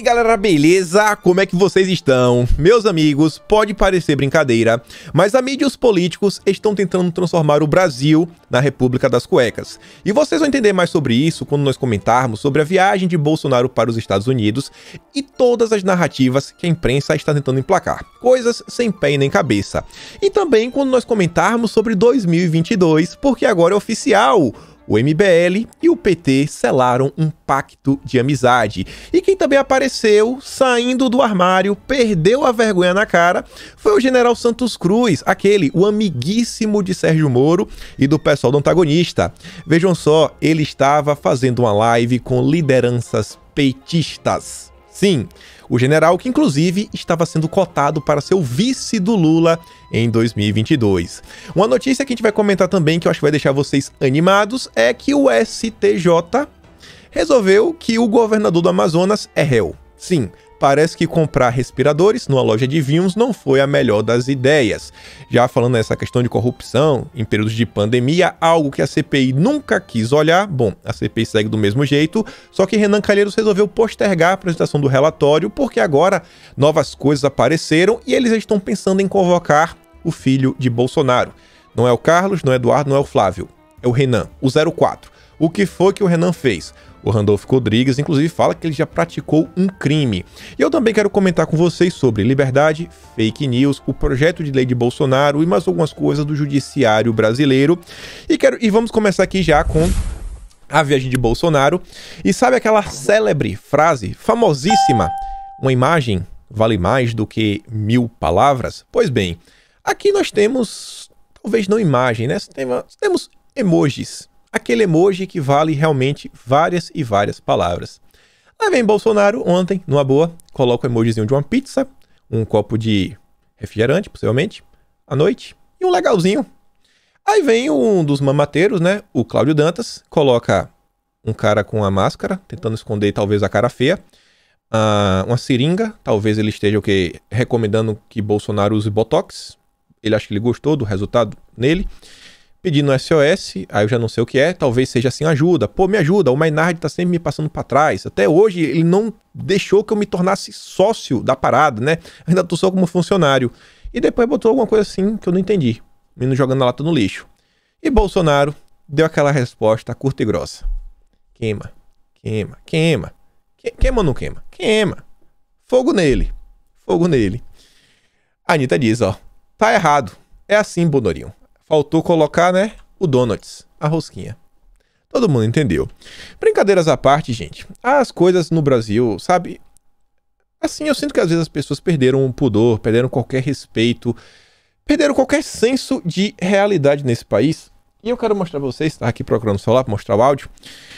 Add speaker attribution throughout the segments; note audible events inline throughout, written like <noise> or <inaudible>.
Speaker 1: aí galera, beleza? Como é que vocês estão? Meus amigos, pode parecer brincadeira, mas a mídia e os políticos estão tentando transformar o Brasil na República das Cuecas. E vocês vão entender mais sobre isso quando nós comentarmos sobre a viagem de Bolsonaro para os Estados Unidos e todas as narrativas que a imprensa está tentando emplacar. Coisas sem pé e nem cabeça. E também quando nós comentarmos sobre 2022, porque agora é oficial. O MBL e o PT selaram um pacto de amizade. E quem também apareceu, saindo do armário, perdeu a vergonha na cara, foi o general Santos Cruz, aquele, o amiguíssimo de Sérgio Moro e do pessoal do antagonista. Vejam só, ele estava fazendo uma live com lideranças petistas. Sim, o general que inclusive estava sendo cotado para ser o vice do Lula em 2022. Uma notícia que a gente vai comentar também, que eu acho que vai deixar vocês animados, é que o STJ resolveu que o governador do Amazonas é réu. Sim, parece que comprar respiradores numa loja de vinhos não foi a melhor das ideias. Já falando nessa questão de corrupção em períodos de pandemia, algo que a CPI nunca quis olhar, bom, a CPI segue do mesmo jeito, só que Renan Calheiros resolveu postergar a apresentação do relatório porque agora novas coisas apareceram e eles estão pensando em convocar o filho de Bolsonaro. Não é o Carlos, não é o Eduardo, não é o Flávio, é o Renan, o 04. O que foi que o Renan fez? o Randolph Rodrigues, inclusive fala que ele já praticou um crime. E eu também quero comentar com vocês sobre liberdade, fake news, o projeto de lei de Bolsonaro e mais algumas coisas do judiciário brasileiro. E quero e vamos começar aqui já com a viagem de Bolsonaro. E sabe aquela célebre frase famosíssima? Uma imagem vale mais do que mil palavras? Pois bem, aqui nós temos, talvez não imagem, né? Temos emojis aquele emoji que vale realmente várias e várias palavras. Lá vem Bolsonaro ontem, numa boa, coloca o emojizinho de uma pizza, um copo de refrigerante, possivelmente, à noite, e um legalzinho. Aí vem um dos mamateiros, né? O Cláudio Dantas, coloca um cara com a máscara, tentando esconder talvez a cara feia, uh, uma seringa, talvez ele esteja o okay, que recomendando que Bolsonaro use botox. Ele acha que ele gostou do resultado nele pedindo SOS, aí eu já não sei o que é, talvez seja assim, ajuda. Pô, me ajuda, o Maynard tá sempre me passando para trás. Até hoje ele não deixou que eu me tornasse sócio da parada, né? Ainda tô só como funcionário. E depois botou alguma coisa assim que eu não entendi, menino jogando a lata no lixo. E Bolsonaro deu aquela resposta curta e grossa. Queima, queima, queima. Queima ou não queima? Queima. Fogo nele. Fogo nele. A Anitta diz, ó, tá errado. É assim, Bonorinho. Faltou colocar, né? O donuts, a rosquinha. Todo mundo entendeu. Brincadeiras à parte, gente. As coisas no Brasil, sabe? Assim, eu sinto que às vezes as pessoas perderam o pudor, perderam qualquer respeito, perderam qualquer senso de realidade nesse país. E eu quero mostrar pra vocês, tá aqui procurando o celular pra mostrar o áudio,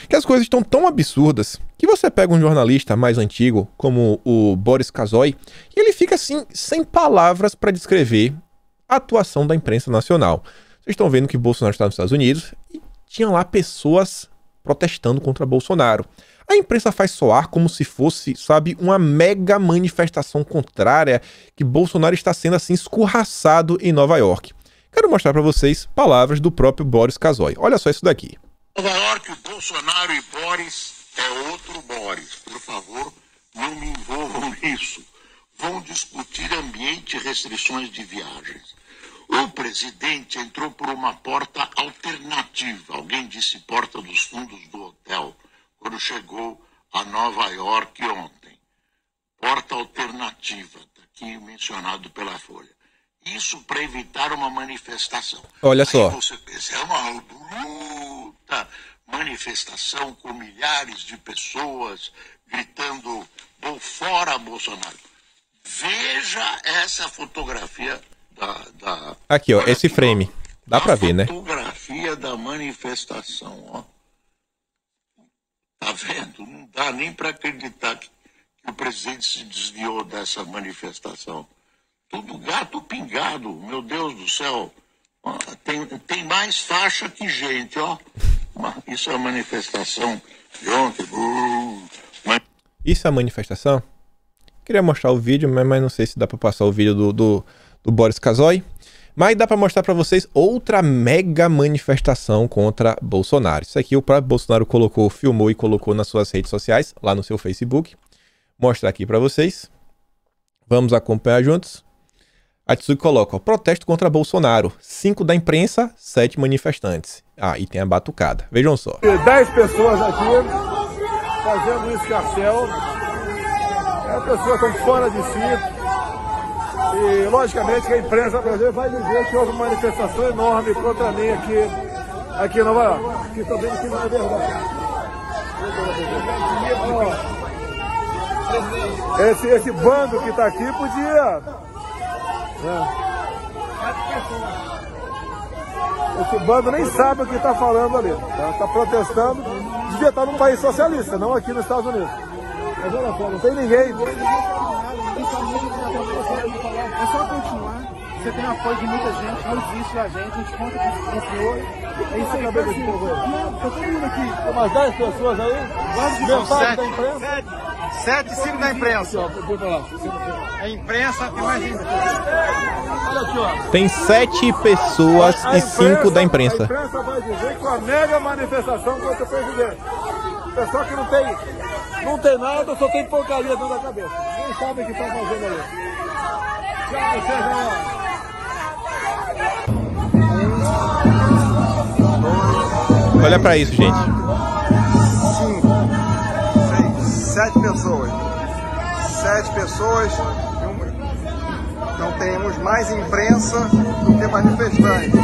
Speaker 1: que as coisas estão tão absurdas que você pega um jornalista mais antigo, como o Boris Kazoy, e ele fica assim, sem palavras para descrever atuação da imprensa nacional. Vocês estão vendo que Bolsonaro está nos Estados Unidos e tinha lá pessoas protestando contra Bolsonaro. A imprensa faz soar como se fosse, sabe, uma mega manifestação contrária que Bolsonaro está sendo assim escorraçado em Nova York. Quero mostrar para vocês palavras do próprio Boris Casoy. Olha só isso daqui. Nova York,
Speaker 2: Bolsonaro e Boris é outro Boris. Por favor, não me envolvam nisso. Vão discutir ambiente e restrições de viagens. O presidente entrou por uma porta alternativa. Alguém disse porta dos fundos do hotel, quando chegou a Nova York ontem. Porta alternativa, tá aqui mencionado pela Folha. Isso para evitar uma manifestação. Olha só. Aí você pensa, é uma bruta manifestação com milhares de pessoas gritando: vou fora, Bolsonaro. Veja essa fotografia da, da
Speaker 1: aqui, ó, esse frame. Dá para ver, né?
Speaker 2: Fotografia da manifestação, ó. Tá vendo? Não dá nem para acreditar que, que o presidente se desviou dessa manifestação. Tudo gato pingado, meu Deus do céu. Tem, tem mais faixa que gente, ó. Isso é a manifestação de ontem.
Speaker 1: Isso é a manifestação? Queria mostrar o vídeo, mas não sei se dá para passar o vídeo do, do do Boris Kazoy, Mas dá para mostrar para vocês outra mega manifestação contra Bolsonaro. Isso aqui o próprio Bolsonaro colocou, filmou e colocou nas suas redes sociais, lá no seu Facebook. Mostra aqui para vocês. Vamos acompanhar juntos. A Tsugi coloca, ó, protesto contra Bolsonaro. Cinco da imprensa, sete manifestantes. Ah, e tem a batucada. Vejam só.
Speaker 2: Dez pessoas aqui fazendo um escarcel. É pessoas estão fora de si. E, logicamente, que a imprensa brasileira vai dizer que houve uma manifestação enorme contra mim aqui, aqui em Nova York, que que não é verdade. Esse, esse bando que está aqui podia... É. Esse bando nem sabe o que está falando ali. Está né? tá protestando. Devia estar tá num país socialista, não aqui nos Estados Unidos. Mas olha só, não tem ninguém. É só continuar. Você tem apoio de muita gente, não existe a gente, a gente conta com o senhor. É isso aí, Cabelo de Fogo. Não, tá todo mundo aqui. Tem umas 10 pessoas aí, vários de da imprensa. Sete, sete cinco da imprensa. A imprensa tem mais gente. Olha aqui, Tem sete pessoas a e imprensa, cinco da imprensa. A imprensa vai dizer que a mega manifestação contra o presidente. Pessoal que não tem, não tem nada, só tem porcaria dentro da cabeça. Nem sabe o que está fazendo ali.
Speaker 1: Olha pra isso, gente.
Speaker 2: Cinco, seis, sete pessoas. Sete pessoas. Então temos mais imprensa do que manifestantes.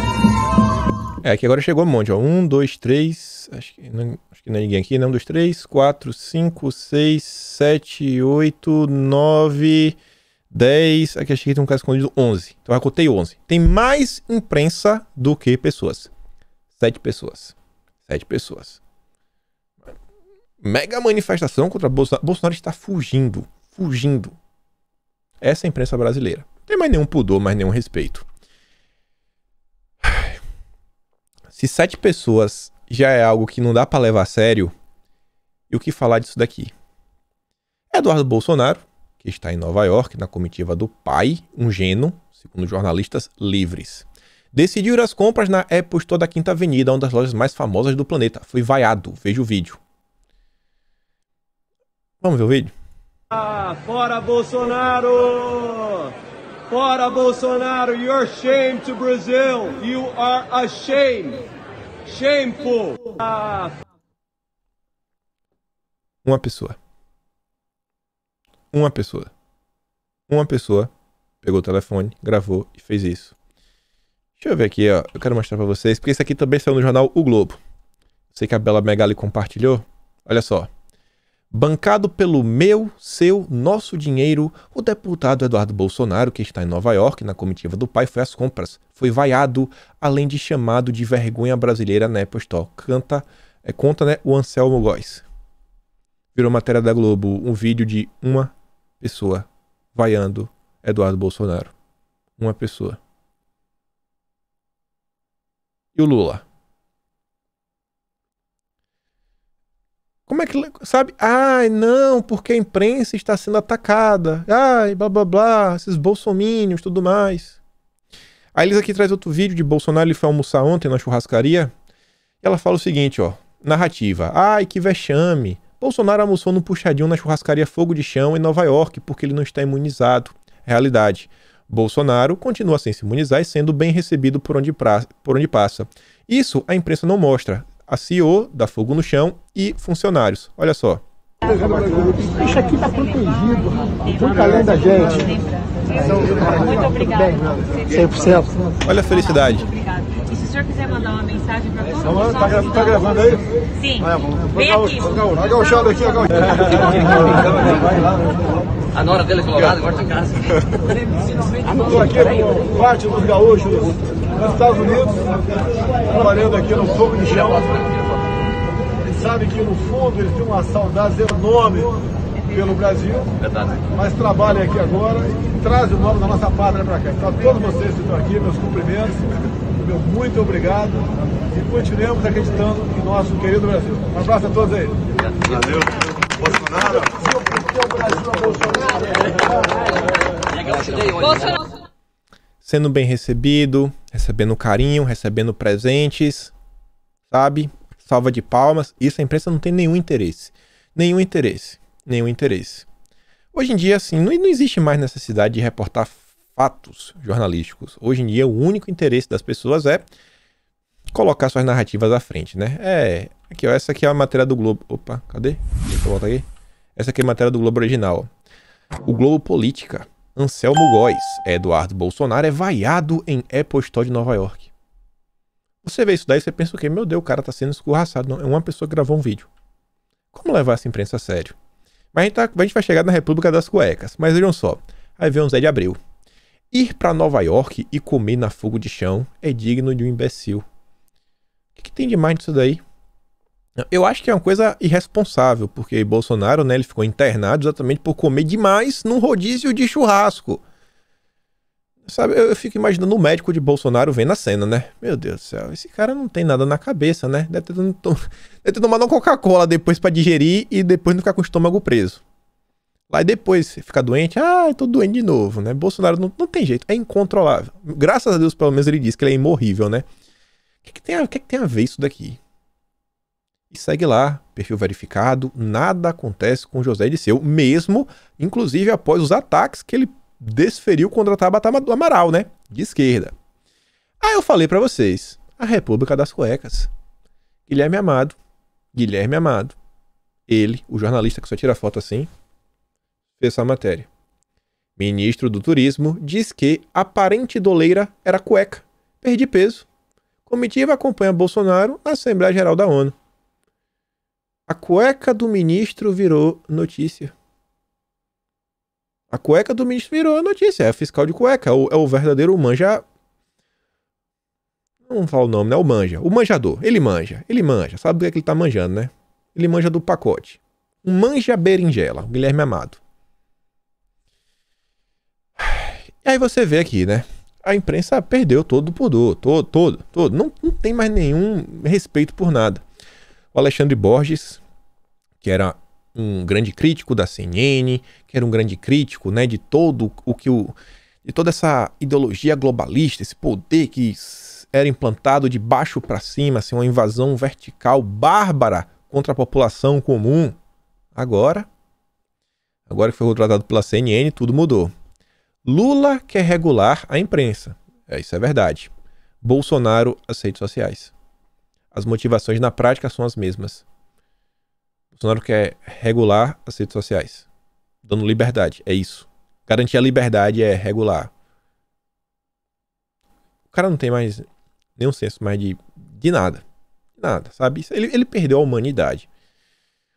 Speaker 1: É, que agora chegou um monte, ó. Um, dois, três. Acho que não, é ninguém aqui. Não, né? um, dois, três, quatro, cinco, seis, sete, oito, nove. 10, aqui achei que tem um cara escondido 11. Então eu cotei 11. Tem mais imprensa do que pessoas. 7 pessoas. 7 pessoas. Mega manifestação contra Bolsonaro. Bolsonaro está fugindo. Fugindo. Essa é a imprensa brasileira. Não tem mais nenhum pudor, mais nenhum respeito. Se sete pessoas já é algo que não dá para levar a sério, e o que falar disso daqui? Eduardo Bolsonaro, está em Nova York, na comitiva do pai, um gênio, segundo jornalistas livres. Decidiu ir às compras na Apple Store da Quinta Avenida, uma das lojas mais famosas do planeta. Foi vaiado, veja o vídeo. Vamos ver o vídeo?
Speaker 2: Ah, fora Bolsonaro! Fora Bolsonaro! You're shame to Brazil! You are a shame! Shameful! Ah.
Speaker 1: Uma pessoa. Uma pessoa. Uma pessoa pegou o telefone, gravou e fez isso. Deixa eu ver aqui, ó. Eu quero mostrar pra vocês, porque isso aqui também saiu no jornal O Globo. Sei que a Bela Megali compartilhou. Olha só. Bancado pelo meu, seu, nosso dinheiro, o deputado Eduardo Bolsonaro, que está em Nova York na comitiva do pai, foi às compras. Foi vaiado, além de chamado de vergonha brasileira na né? Apple Store. Canta, é, conta né, o Anselmo Góes. Virou matéria da Globo um vídeo de uma pessoa vaiando Eduardo Bolsonaro. Uma pessoa. E o Lula? Como é que. Sabe? Ai, não, porque a imprensa está sendo atacada. Ai, blá blá blá, esses bolsomínios, tudo mais. A Elisa aqui traz outro vídeo de Bolsonaro, ele foi almoçar ontem na churrascaria. E ela fala o seguinte, ó. Narrativa. Ai, que vexame. Bolsonaro almoçou num puxadinho na churrascaria Fogo de Chão em Nova York porque ele não está imunizado. Realidade. Bolsonaro continua sem se imunizar e sendo bem recebido por onde, pra... por onde passa. Isso a imprensa não mostra. A CEO da Fogo no Chão e funcionários. Olha só.
Speaker 2: Isso aqui está protegido. Muito além da gente. Muito obrigado. 100%. Né?
Speaker 1: Olha a felicidade
Speaker 2: senhor quiser mandar uma mensagem para todos Não, os tá, tá gravando aí? Sim. É, vamos, Vem aqui. <laughs> Vamos, a gauchada aqui, a gauchada. nora dele é colorada, agora tá em casa. <laughs> Estou aqui com parte dos gaúchos dos Estados Unidos, trabalhando aqui no fogo de chão. Eles sabem que no fundo eles têm uma saudade enorme pelo Brasil, mas trabalha aqui agora e traz o nome da nossa pátria para cá. Para então, todos vocês que estão aqui, meus cumprimentos meu muito obrigado e continuemos acreditando em nosso querido Brasil. Um abraço a todos aí. Valeu. Bolsonaro.
Speaker 1: Sendo bem recebido, recebendo carinho, recebendo presentes, sabe? Salva de palmas. Isso a imprensa não tem nenhum interesse. Nenhum interesse. Nenhum interesse. Hoje em dia, assim, não, não existe mais necessidade de reportar fatos jornalísticos. Hoje em dia, o único interesse das pessoas é colocar suas narrativas à frente, né? É, aqui ó, essa aqui é a matéria do Globo. Opa, cadê? Deixa eu voltar aqui. Essa aqui é a matéria do Globo original. O Globo Política. Anselmo Góes, é Eduardo Bolsonaro é vaiado em Apple de Nova York. Você vê isso daí, você pensa o quê? Meu Deus, o cara tá sendo escorraçado. Não, é uma pessoa que gravou um vídeo. Como levar essa imprensa a sério? Mas a gente, tá, a gente vai chegar na República das Cuecas. Mas vejam só, aí vem um Zé de abril. Ir para Nova York e comer na fogo de chão é digno de um imbecil. O que, que tem de mais nisso daí? Eu acho que é uma coisa irresponsável, porque Bolsonaro, né, ele ficou internado exatamente por comer demais num rodízio de churrasco. Sabe, eu, eu fico imaginando o médico de Bolsonaro vendo a cena, né? Meu Deus do céu, esse cara não tem nada na cabeça, né? Deve ter, tom... <laughs> Deve ter tomado uma Coca-Cola depois para digerir e depois não ficar com o estômago preso. Lá e depois ficar fica doente, ah, tô doente de novo, né? Bolsonaro não, não tem jeito, é incontrolável. Graças a Deus, pelo menos ele diz que ele é imorrível, né? O que, que, tem, a, que, que tem a ver isso daqui? E segue lá, perfil verificado, nada acontece com José Eliseu, mesmo, inclusive após os ataques que ele desferiu contra a Tabata Amaral, né? De esquerda. Aí eu falei para vocês, a República das Cuecas. Guilherme Amado, Guilherme Amado, ele, o jornalista que só tira foto assim, fez a matéria. Ministro do Turismo diz que aparente doleira era cueca. Perdi peso. Comitiva acompanha Bolsonaro na Assembleia Geral da ONU. A cueca do ministro virou notícia. A cueca do ministro virou notícia. É fiscal de cueca. É o, é verdadeiro manja. Não fala o nome, né? O manja. O manjador. Ele manja. Ele manja. Sabe do que, é que ele tá manjando, né? Ele manja do pacote. Um manja berinjela. O Guilherme Amado. E aí você vê aqui, né? A imprensa perdeu todo o pudor, todo, todo, todo. Não, não tem mais nenhum respeito por nada. O Alexandre Borges, que era um grande crítico da CNN, que era um grande crítico, né, de todo o que o de toda essa ideologia globalista, esse poder que era implantado de baixo para cima, assim, uma invasão vertical bárbara contra a população comum. Agora, agora que foi contratado pela CNN, tudo mudou. Lula quer regular a imprensa. É, isso é verdade. Bolsonaro, as redes sociais. As motivações na prática são as mesmas. Bolsonaro quer regular as redes sociais, dando liberdade. É isso. Garantir a liberdade é regular. O cara não tem mais nenhum senso mais de, de nada. De nada, sabe? Ele, ele perdeu a humanidade.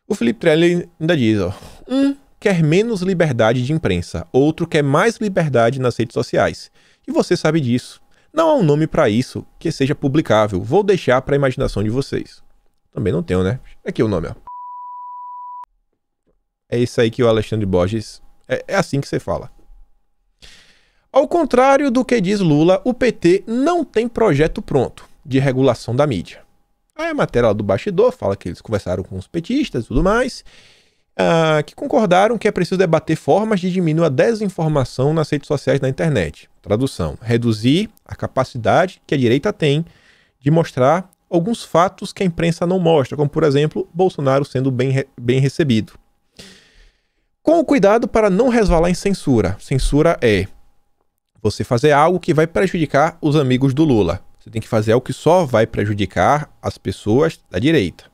Speaker 1: O Felipe Trelli ainda diz, ó. Um quer menos liberdade de imprensa, outro quer mais liberdade nas redes sociais. E você sabe disso. Não há um nome para isso que seja publicável. Vou deixar para a imaginação de vocês. Também não tenho, né? Aqui é o nome, ó. É isso aí que o Alexandre Borges. É, é assim que você fala. Ao contrário do que diz Lula, o PT não tem projeto pronto de regulação da mídia. Aí a matéria lá do bastidor fala que eles conversaram com os petistas e tudo mais. Ah, que concordaram que é preciso debater formas de diminuir a desinformação nas redes sociais da internet. Tradução: reduzir a capacidade que a direita tem de mostrar alguns fatos que a imprensa não mostra, como por exemplo, Bolsonaro sendo bem, bem recebido. Com cuidado para não resvalar em censura. Censura é você fazer algo que vai prejudicar os amigos do Lula. Você tem que fazer algo que só vai prejudicar as pessoas da direita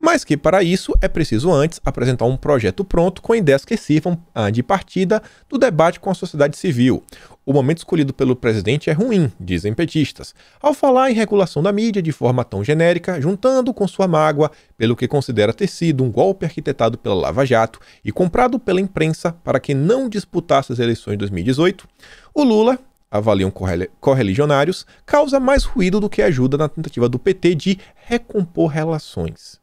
Speaker 1: mas que para isso é preciso antes apresentar um projeto pronto com ideias que sirvam ah, de partida do debate com a sociedade civil. O momento escolhido pelo presidente é ruim, dizem petistas, ao falar em regulação da mídia de forma tão genérica, juntando com sua mágoa pelo que considera ter sido um golpe arquitetado pela Lava Jato e comprado pela imprensa para que não disputasse as eleições de 2018, o Lula, avaliam correligionários, causa mais ruído do que ajuda na tentativa do PT de recompor relações.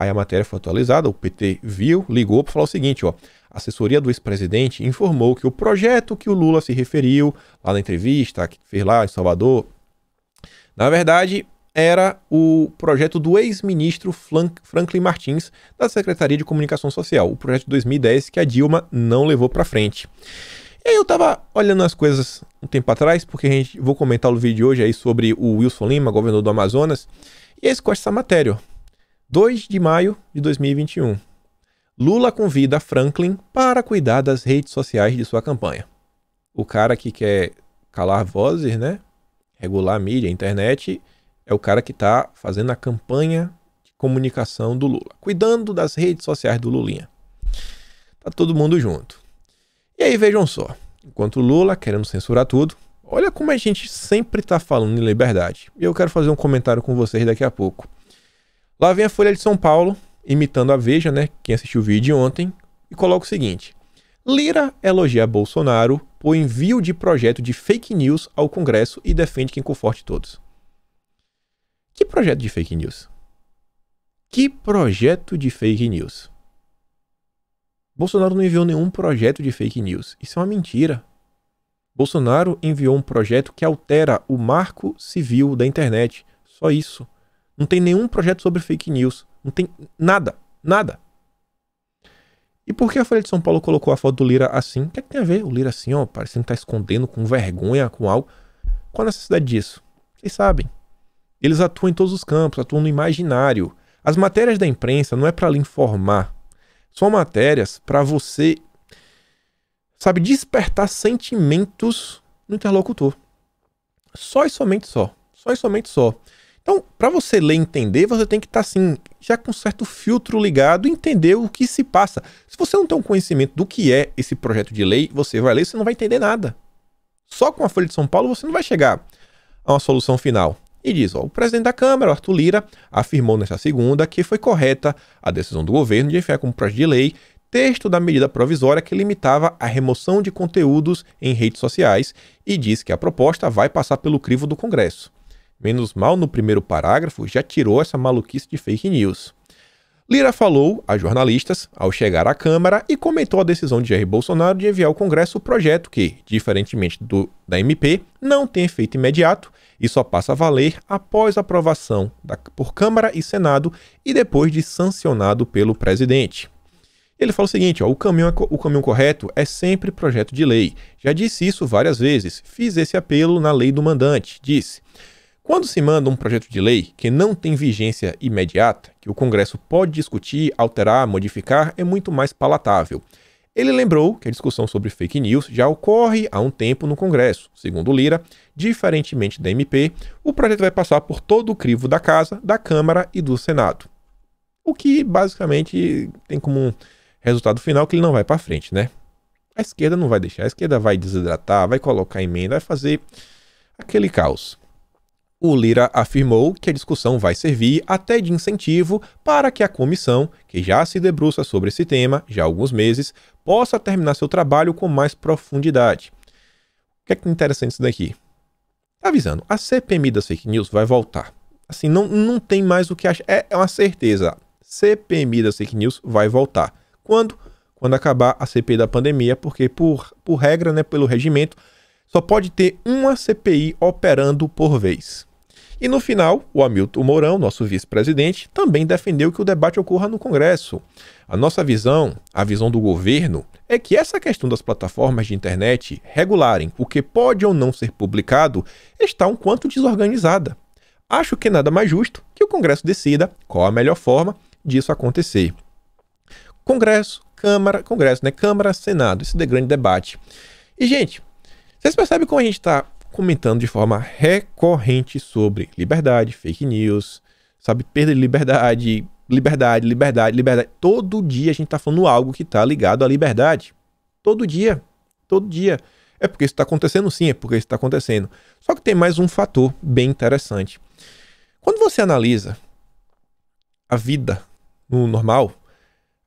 Speaker 1: Aí a matéria foi atualizada, o PT viu, ligou para falar o seguinte, ó. A assessoria do ex-presidente informou que o projeto que o Lula se referiu lá na entrevista que fez lá em Salvador, na verdade, era o projeto do ex-ministro Franklin Martins da Secretaria de Comunicação Social, o projeto de 2010 que a Dilma não levou para frente. E aí eu tava olhando as coisas um tempo atrás, porque a gente vou comentar o vídeo hoje aí sobre o Wilson Lima, governador do Amazonas, e aí essa matéria, ó. 2 de maio de 2021. Lula convida Franklin para cuidar das redes sociais de sua campanha. O cara que quer calar vozes, né? Regular a mídia, a internet, é o cara que está fazendo a campanha de comunicação do Lula, cuidando das redes sociais do Lulinha. Tá todo mundo junto. E aí vejam só, enquanto Lula querendo censurar tudo, olha como a gente sempre está falando em liberdade. E eu quero fazer um comentário com vocês daqui a pouco. Lá vem a Folha de São Paulo, imitando a Veja, né? Quem assistiu o vídeo ontem, e coloca o seguinte: Lira elogia Bolsonaro por envio de projeto de fake news ao Congresso e defende quem conforte todos. Que projeto de fake news? Que projeto de fake news? Bolsonaro não enviou nenhum projeto de fake news. Isso é uma mentira. Bolsonaro enviou um projeto que altera o marco civil da internet. Só isso. Não tem nenhum projeto sobre fake news. Não tem nada. Nada. E por que a Folha de São Paulo colocou a foto do Lira assim? O que, é que tem a ver? O Lira assim, ó, parecendo estar tá escondendo com vergonha, com algo. Qual a necessidade disso? Vocês sabem. Eles atuam em todos os campos, atuam no imaginário. As matérias da imprensa não é para lhe informar. São matérias para você, sabe, despertar sentimentos no interlocutor. Só e somente só. Só e somente só. Então, para você ler e entender, você tem que estar tá, assim, já com certo filtro ligado, entender o que se passa. Se você não tem um conhecimento do que é esse projeto de lei, você vai ler e você não vai entender nada. Só com a Folha de São Paulo você não vai chegar a uma solução final. E diz, ó, o presidente da Câmara, Arthur Lira, afirmou nesta segunda que foi correta a decisão do governo de enfiar como projeto de lei texto da medida provisória que limitava a remoção de conteúdos em redes sociais e diz que a proposta vai passar pelo crivo do Congresso. Menos mal no primeiro parágrafo já tirou essa maluquice de fake news. Lira falou a jornalistas ao chegar à Câmara e comentou a decisão de Jair Bolsonaro de enviar ao Congresso o projeto que, diferentemente do, da MP, não tem efeito imediato e só passa a valer após aprovação da, por Câmara e Senado e depois de sancionado pelo presidente. Ele fala o seguinte: ó, o, caminho, é o caminho correto é sempre projeto de lei. Já disse isso várias vezes, fiz esse apelo na lei do mandante, disse. Quando se manda um projeto de lei que não tem vigência imediata, que o Congresso pode discutir, alterar, modificar, é muito mais palatável. Ele lembrou que a discussão sobre fake news já ocorre há um tempo no Congresso. Segundo Lira, diferentemente da MP, o projeto vai passar por todo o crivo da Casa, da Câmara e do Senado. O que basicamente tem como resultado final que ele não vai para frente, né? A esquerda não vai deixar, a esquerda vai desidratar, vai colocar emenda, vai fazer aquele caos. O Lira afirmou que a discussão vai servir até de incentivo para que a comissão, que já se debruça sobre esse tema já há alguns meses, possa terminar seu trabalho com mais profundidade. O que é que é interessante isso daqui? Avisando, a CPMI das fake news vai voltar. Assim, não, não tem mais o que achar. É, é, uma certeza. CPMI das fake news vai voltar. Quando? Quando acabar a CPI da pandemia, porque por, por regra, né, pelo regimento, só pode ter uma CPI operando por vez. E no final, o Hamilton Mourão, nosso vice-presidente, também defendeu que o debate ocorra no Congresso. A nossa visão, a visão do governo, é que essa questão das plataformas de internet regularem o que pode ou não ser publicado está um quanto desorganizada. Acho que nada mais justo que o Congresso decida qual a melhor forma disso acontecer. Congresso, Câmara, Congresso, né? Câmara, Senado, esse de é grande debate. E, gente, vocês percebem como a gente está comentando de forma recorrente sobre liberdade, fake news, sabe, perda de liberdade, liberdade, liberdade, liberdade. Todo dia a gente está falando algo que está ligado à liberdade. Todo dia, todo dia. É porque isso está acontecendo, sim, é porque isso está acontecendo. Só que tem mais um fator bem interessante. Quando você analisa a vida no normal,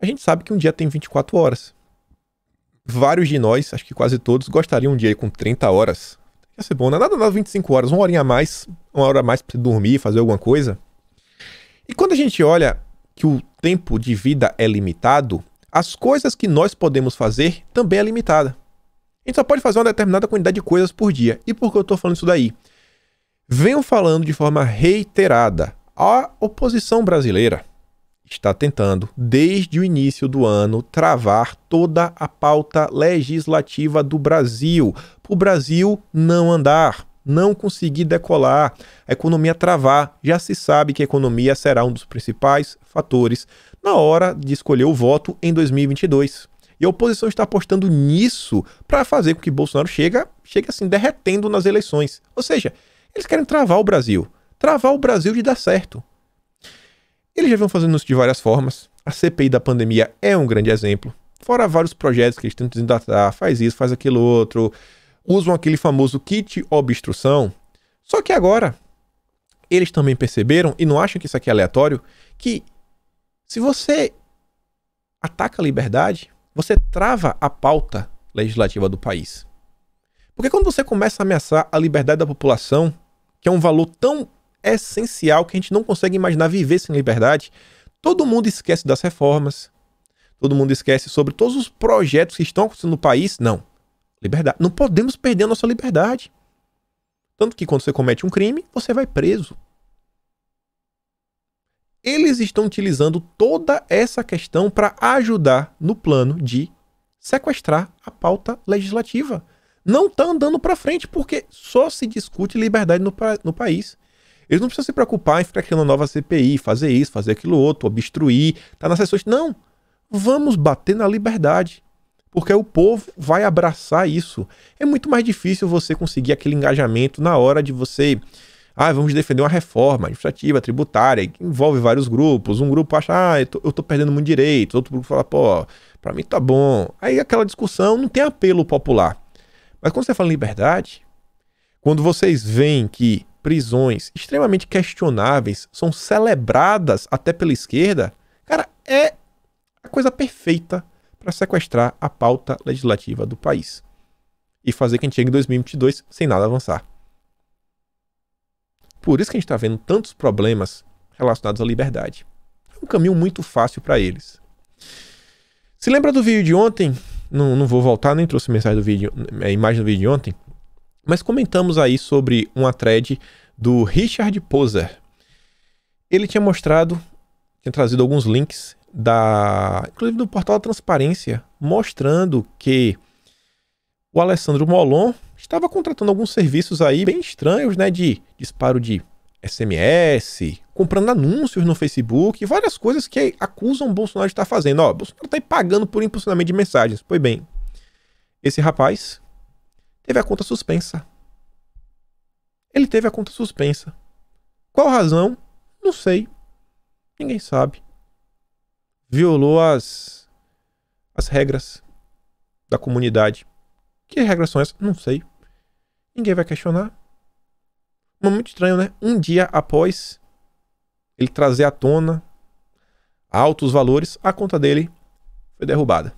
Speaker 1: a gente sabe que um dia tem 24 horas. Vários de nós, acho que quase todos, gostariam um dia com 30 horas, Ia ser bom, não né? nada, nada 25 horas, uma horinha a mais, uma hora a mais pra você dormir, fazer alguma coisa. E quando a gente olha que o tempo de vida é limitado, as coisas que nós podemos fazer também é limitada. A gente só pode fazer uma determinada quantidade de coisas por dia. E por que eu estou falando isso daí? Venho falando de forma reiterada. A oposição brasileira, está tentando, desde o início do ano, travar toda a pauta legislativa do Brasil, para o Brasil não andar, não conseguir decolar, a economia travar. Já se sabe que a economia será um dos principais fatores na hora de escolher o voto em 2022. E a oposição está apostando nisso para fazer com que Bolsonaro chegue, chegue assim derretendo nas eleições. Ou seja, eles querem travar o Brasil, travar o Brasil de dar certo. Eles já vão fazendo isso de várias formas. A CPI da pandemia é um grande exemplo. Fora vários projetos que eles tentam desendatar, faz isso, faz aquilo outro. Usam aquele famoso kit obstrução. Só que agora, eles também perceberam, e não acham que isso aqui é aleatório, que se você ataca a liberdade, você trava a pauta legislativa do país. Porque quando você começa a ameaçar a liberdade da população, que é um valor tão essencial que a gente não consegue imaginar viver sem liberdade. Todo mundo esquece das reformas, todo mundo esquece sobre todos os projetos que estão acontecendo no país. Não. Liberdade. Não podemos perder a nossa liberdade. Tanto que quando você comete um crime, você vai preso. Eles estão utilizando toda essa questão para ajudar no plano de sequestrar a pauta legislativa. Não está andando para frente porque só se discute liberdade no, no país. Eles não precisam se preocupar em ficar criando nova CPI, fazer isso, fazer aquilo outro, obstruir, tá nas sessões. Não. Vamos bater na liberdade. Porque o povo vai abraçar isso. É muito mais difícil você conseguir aquele engajamento na hora de você. Ah, vamos defender uma reforma administrativa, tributária, que envolve vários grupos. Um grupo acha, ah, eu tô, eu tô perdendo muito direito. Outro grupo fala, pô, pra mim tá bom. Aí aquela discussão não tem apelo popular. Mas quando você fala em liberdade, quando vocês veem que prisões extremamente questionáveis são celebradas até pela esquerda, cara, é a coisa perfeita para sequestrar a pauta legislativa do país e fazer que a gente chegue em 2022 sem nada avançar. Por isso que a gente está vendo tantos problemas relacionados à liberdade. É um caminho muito fácil para eles. Se lembra do vídeo de ontem? Não, não vou voltar, nem trouxe mensagem do vídeo, a é, imagem do vídeo de ontem. Mas comentamos aí sobre uma thread do Richard Poser. Ele tinha mostrado, tinha trazido alguns links da, inclusive do portal da Transparência, mostrando que o Alessandro Molon estava contratando alguns serviços aí bem estranhos, né, de disparo de SMS, comprando anúncios no Facebook, várias coisas que acusam o Bolsonaro de estar fazendo. Ó, Bolsonaro está pagando por impulsionamento de mensagens. Pois bem, esse rapaz, teve a conta suspensa. Ele teve a conta suspensa. Qual razão? Não sei. Ninguém sabe. Violou as as regras da comunidade. Que regras são essas? Não sei. Ninguém vai questionar. Mas muito estranho, né? Um dia após ele trazer à tona altos valores, a conta dele foi derrubada.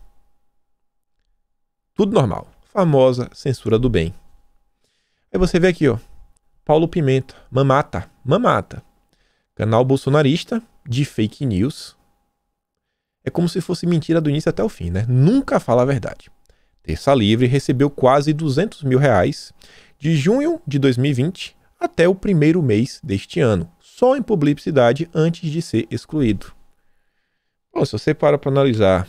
Speaker 1: Tudo normal famosa censura do bem. Aí você vê aqui, ó, Paulo Pimenta, mamata, mamata. Canal bolsonarista de fake news. É como se fosse mentira do início até o fim, né? Nunca fala a verdade. Terça Livre recebeu quase 200 mil reais de junho de 2020 até o primeiro mês deste ano, só em publicidade antes de ser excluído. Bom, se você para para analisar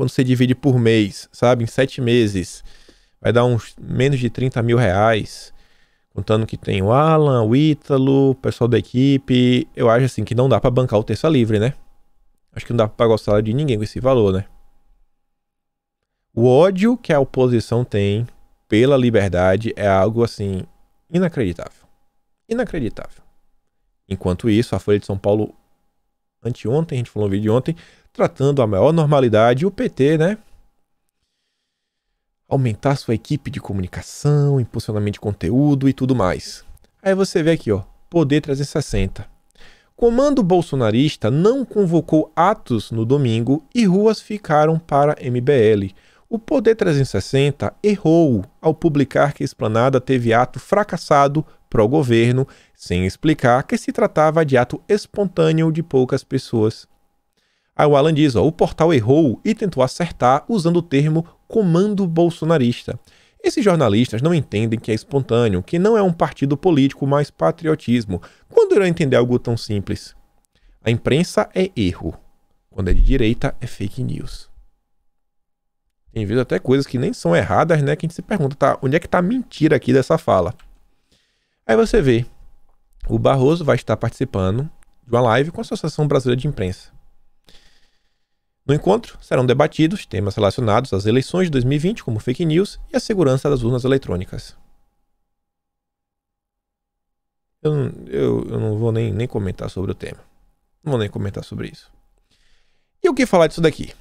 Speaker 1: quando você divide por mês, sabe? Em sete meses, vai dar uns menos de 30 mil reais. Contando que tem o Alan, o Ítalo, o pessoal da equipe. Eu acho assim que não dá para bancar o terça livre, né? Acho que não dá pra pagar o salário de ninguém com esse valor, né? O ódio que a oposição tem pela liberdade é algo assim inacreditável. Inacreditável. Enquanto isso, a Folha de São Paulo, anteontem, a gente falou um vídeo de ontem, tratando a maior normalidade. o PT, né? Aumentar sua equipe de comunicação, impulsionamento de conteúdo e tudo mais. Aí você vê aqui, ó, Poder 360. Comando bolsonarista não convocou atos no domingo e ruas ficaram para MBL. O Poder 360 errou ao publicar que a esplanada teve ato fracassado pro governo, sem explicar que se tratava de ato espontâneo de poucas pessoas. Aí o Alan diz: ó, o portal errou e tentou acertar usando o termo comando bolsonarista. Esses jornalistas não entendem que é espontâneo, que não é um partido político, mas patriotismo. Quando irão entender algo tão simples? A imprensa é erro. Quando é de direita, é fake news. Tem vezes até coisas que nem são erradas, né? Que a gente se pergunta, tá? Onde é que tá a mentira aqui dessa fala? Aí você vê, o Barroso vai estar participando de uma live com a Associação Brasileira de Imprensa. No encontro, serão debatidos temas relacionados às eleições de 2020, como fake news e a segurança das urnas eletrônicas. Eu, eu, eu não vou nem, nem comentar sobre o tema. Não vou nem comentar sobre isso. E o que falar disso daqui?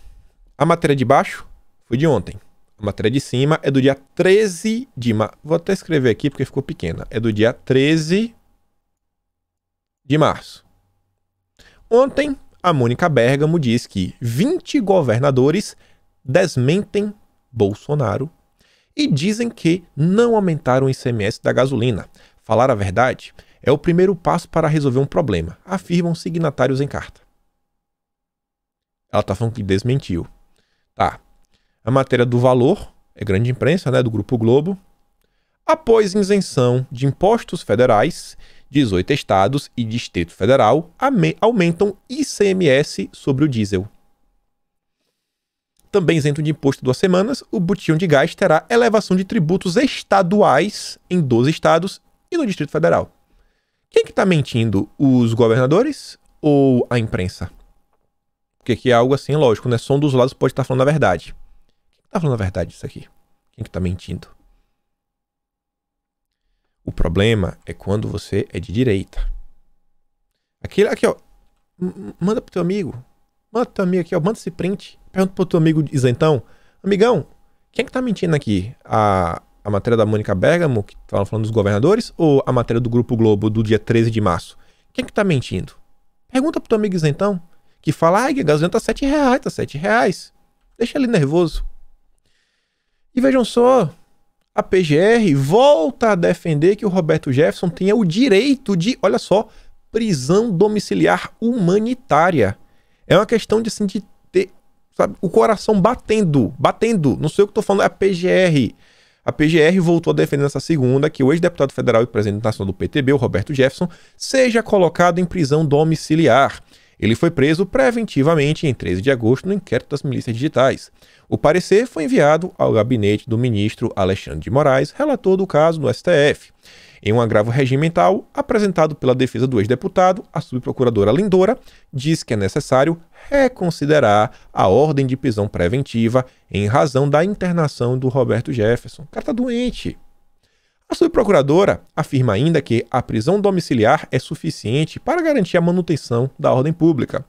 Speaker 1: A matéria de baixo foi de ontem. A matéria de cima é do dia 13 de março. Vou até escrever aqui porque ficou pequena. É do dia 13 de março. Ontem a Mônica Bergamo diz que 20 governadores desmentem Bolsonaro e dizem que não aumentaram o ICMS da gasolina. Falar a verdade é o primeiro passo para resolver um problema, afirmam signatários em carta. Ela tá falando que desmentiu. Tá. A matéria do valor é grande imprensa, né, do Grupo Globo. Após isenção de impostos federais, 18 estados e Distrito Federal aumentam ICMS sobre o diesel. Também isento de imposto duas semanas, o botijão de gás terá elevação de tributos estaduais em 12 estados e no Distrito Federal. Quem que está mentindo? Os governadores ou a imprensa? Porque aqui é algo assim, lógico, né? Som dos lados pode estar tá falando a verdade. Quem está falando a verdade disso aqui? Quem que tá mentindo? O problema é quando você é de direita. Aquele aqui, ó. Manda pro teu amigo. Manda pro teu amigo aqui, ó. Manda esse print. Pergunta pro teu amigo isentão. Amigão, quem é que tá mentindo aqui? A, a matéria da Mônica Bergamo, que tava falando dos governadores, ou a matéria do Grupo Globo do dia 13 de março? Quem é que tá mentindo? Pergunta pro teu amigo isentão. Que fala, ai, a gasolina tá 7 reais, tá 7 reais. Deixa ele nervoso. E vejam só, a PGR volta a defender que o Roberto Jefferson tenha o direito de, olha só, prisão domiciliar humanitária. É uma questão de, assim, de ter sabe, o coração batendo, batendo. Não sei o que estou falando, é a PGR. A PGR voltou a defender nessa segunda que o ex-deputado federal e presidente nacional do PTB, o Roberto Jefferson, seja colocado em prisão domiciliar. Ele foi preso preventivamente em 13 de agosto no inquérito das milícias digitais. O parecer foi enviado ao gabinete do ministro Alexandre de Moraes, relator do caso no STF. Em um agravo regimental apresentado pela defesa do ex-deputado, a subprocuradora Lindora diz que é necessário reconsiderar a ordem de prisão preventiva em razão da internação do Roberto Jefferson. O cara tá doente. A subprocuradora afirma ainda que a prisão domiciliar é suficiente para garantir a manutenção da ordem pública.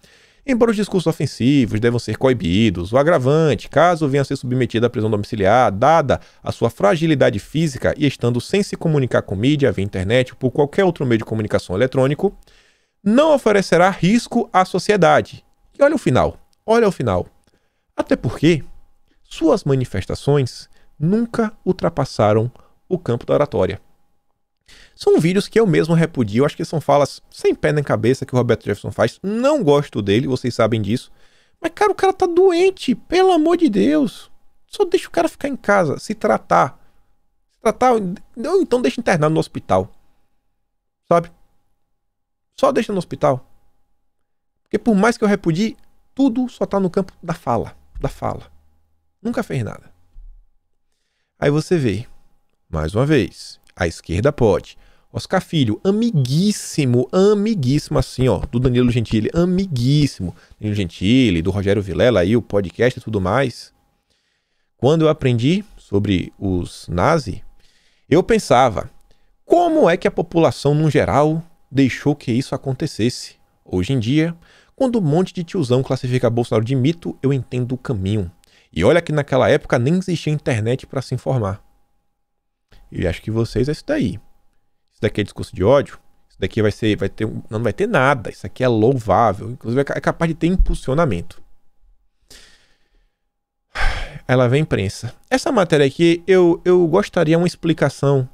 Speaker 1: Embora os discursos ofensivos devam ser coibidos, o agravante, caso venha a ser submetido à prisão domiciliar, dada a sua fragilidade física e estando sem se comunicar com mídia via internet ou por qualquer outro meio de comunicação eletrônico, não oferecerá risco à sociedade. E olha o final, olha o final. Até porque suas manifestações nunca ultrapassaram o campo da oratória. São vídeos que eu mesmo repudio, acho que são falas sem pé nem cabeça que o Roberto Jefferson faz. Não gosto dele, vocês sabem disso. Mas, cara, o cara tá doente, pelo amor de Deus. Só deixa o cara ficar em casa, se tratar. Se tratar, ou então deixa internado no hospital. Sabe? Só deixa no hospital. Porque por mais que eu repudie, tudo só tá no campo da fala, da fala. Nunca fez nada. Aí você vê mais uma vez, a esquerda pode. Oscar Filho, amiguíssimo, amiguíssimo assim, ó, do Danilo Gentili, amiguíssimo. Danilo Gentili, do Rogério Vilela aí, o podcast e tudo mais. Quando eu aprendi sobre os nazi, eu pensava, como é que a população no geral deixou que isso acontecesse? Hoje em dia, quando um monte de tiozão classifica Bolsonaro de mito, eu entendo o caminho. E olha que naquela época nem existia internet para se informar. E acho que vocês é isso daí. Isso daqui é discurso de ódio. Isso daqui vai ser, vai ter, não vai ter nada. Isso aqui é louvável. Inclusive é, é capaz de ter impulsionamento. Ela vem imprensa. Essa matéria aqui eu, eu gostaria uma explicação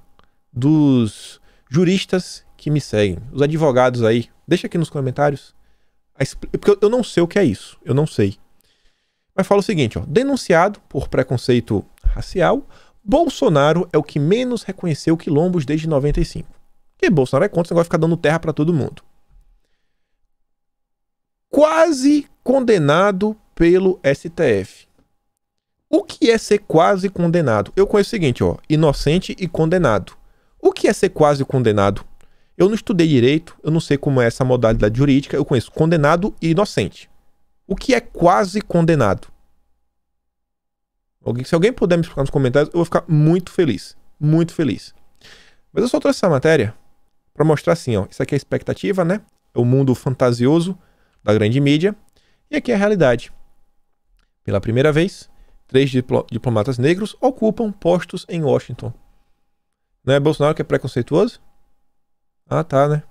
Speaker 1: dos juristas que me seguem, os advogados aí. Deixa aqui nos comentários. Porque eu não sei o que é isso. Eu não sei. Mas fala o seguinte, ó, denunciado por preconceito racial Bolsonaro é o que menos reconheceu quilombos desde 95. E Bolsonaro é contra você vai ficar dando terra para todo mundo. Quase condenado pelo STF. O que é ser quase condenado? Eu conheço o seguinte, ó, inocente e condenado. O que é ser quase condenado? Eu não estudei direito, eu não sei como é essa modalidade jurídica, eu conheço condenado e inocente. O que é quase condenado? Alguém, se alguém puder me explicar nos comentários, eu vou ficar muito feliz. Muito feliz. Mas eu só trouxe essa matéria para mostrar assim, ó. Isso aqui é a expectativa, né? É o mundo fantasioso da grande mídia. E aqui é a realidade. Pela primeira vez, três diplomatas negros ocupam postos em Washington. Não é Bolsonaro que é preconceituoso? Ah, tá, né?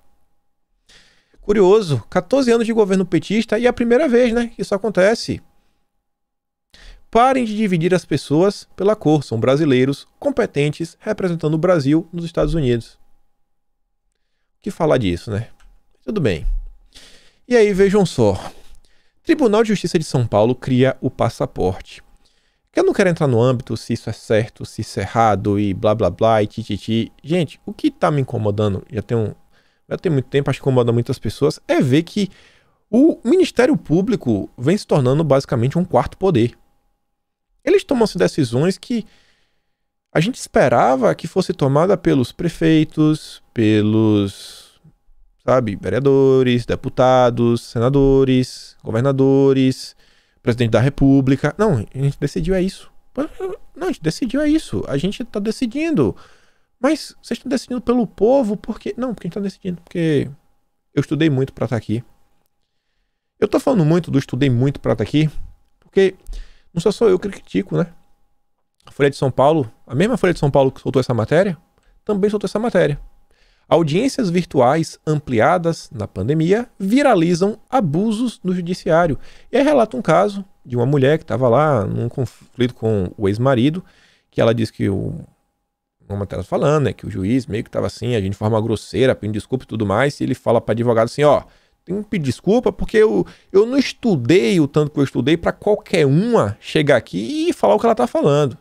Speaker 1: Curioso, 14 anos de governo petista e é a primeira vez, né, que isso acontece. Parem de dividir as pessoas pela cor. São brasileiros competentes representando o Brasil nos Estados Unidos. O que falar disso, né? Tudo bem. E aí, vejam só. Tribunal de Justiça de São Paulo cria o passaporte. Eu não quero entrar no âmbito se isso é certo, se isso é errado e blá blá blá e tititi. Gente, o que tá me incomodando, já tem, um, já tem muito tempo, acho que incomoda muitas pessoas, é ver que o Ministério Público vem se tornando basicamente um quarto poder eles tomam decisões que a gente esperava que fosse tomada pelos prefeitos, pelos, sabe, vereadores, deputados, senadores, governadores, presidente da república. Não, a gente decidiu é isso. Não, a gente decidiu é isso. A gente está decidindo. Mas vocês estão decidindo pelo povo, porque. Não, porque a gente está decidindo, porque eu estudei muito para estar tá aqui. Eu estou falando muito do estudei muito para estar tá aqui, porque não sou só eu que critico, né? A Folha de São Paulo, a mesma Folha de São Paulo que soltou essa matéria, também soltou essa matéria. Audiências virtuais ampliadas na pandemia viralizam abusos no judiciário. E aí relata um caso de uma mulher que estava lá num conflito com o ex-marido, que ela diz que o uma matéria tá falando, né, que o juiz meio que estava assim, a gente de forma grosseira, pedindo desculpa e tudo mais, e ele fala para advogado assim, ó, oh, tenho que pedir desculpa porque eu, eu não estudei o tanto que eu estudei para qualquer uma chegar aqui e falar o que ela tá falando.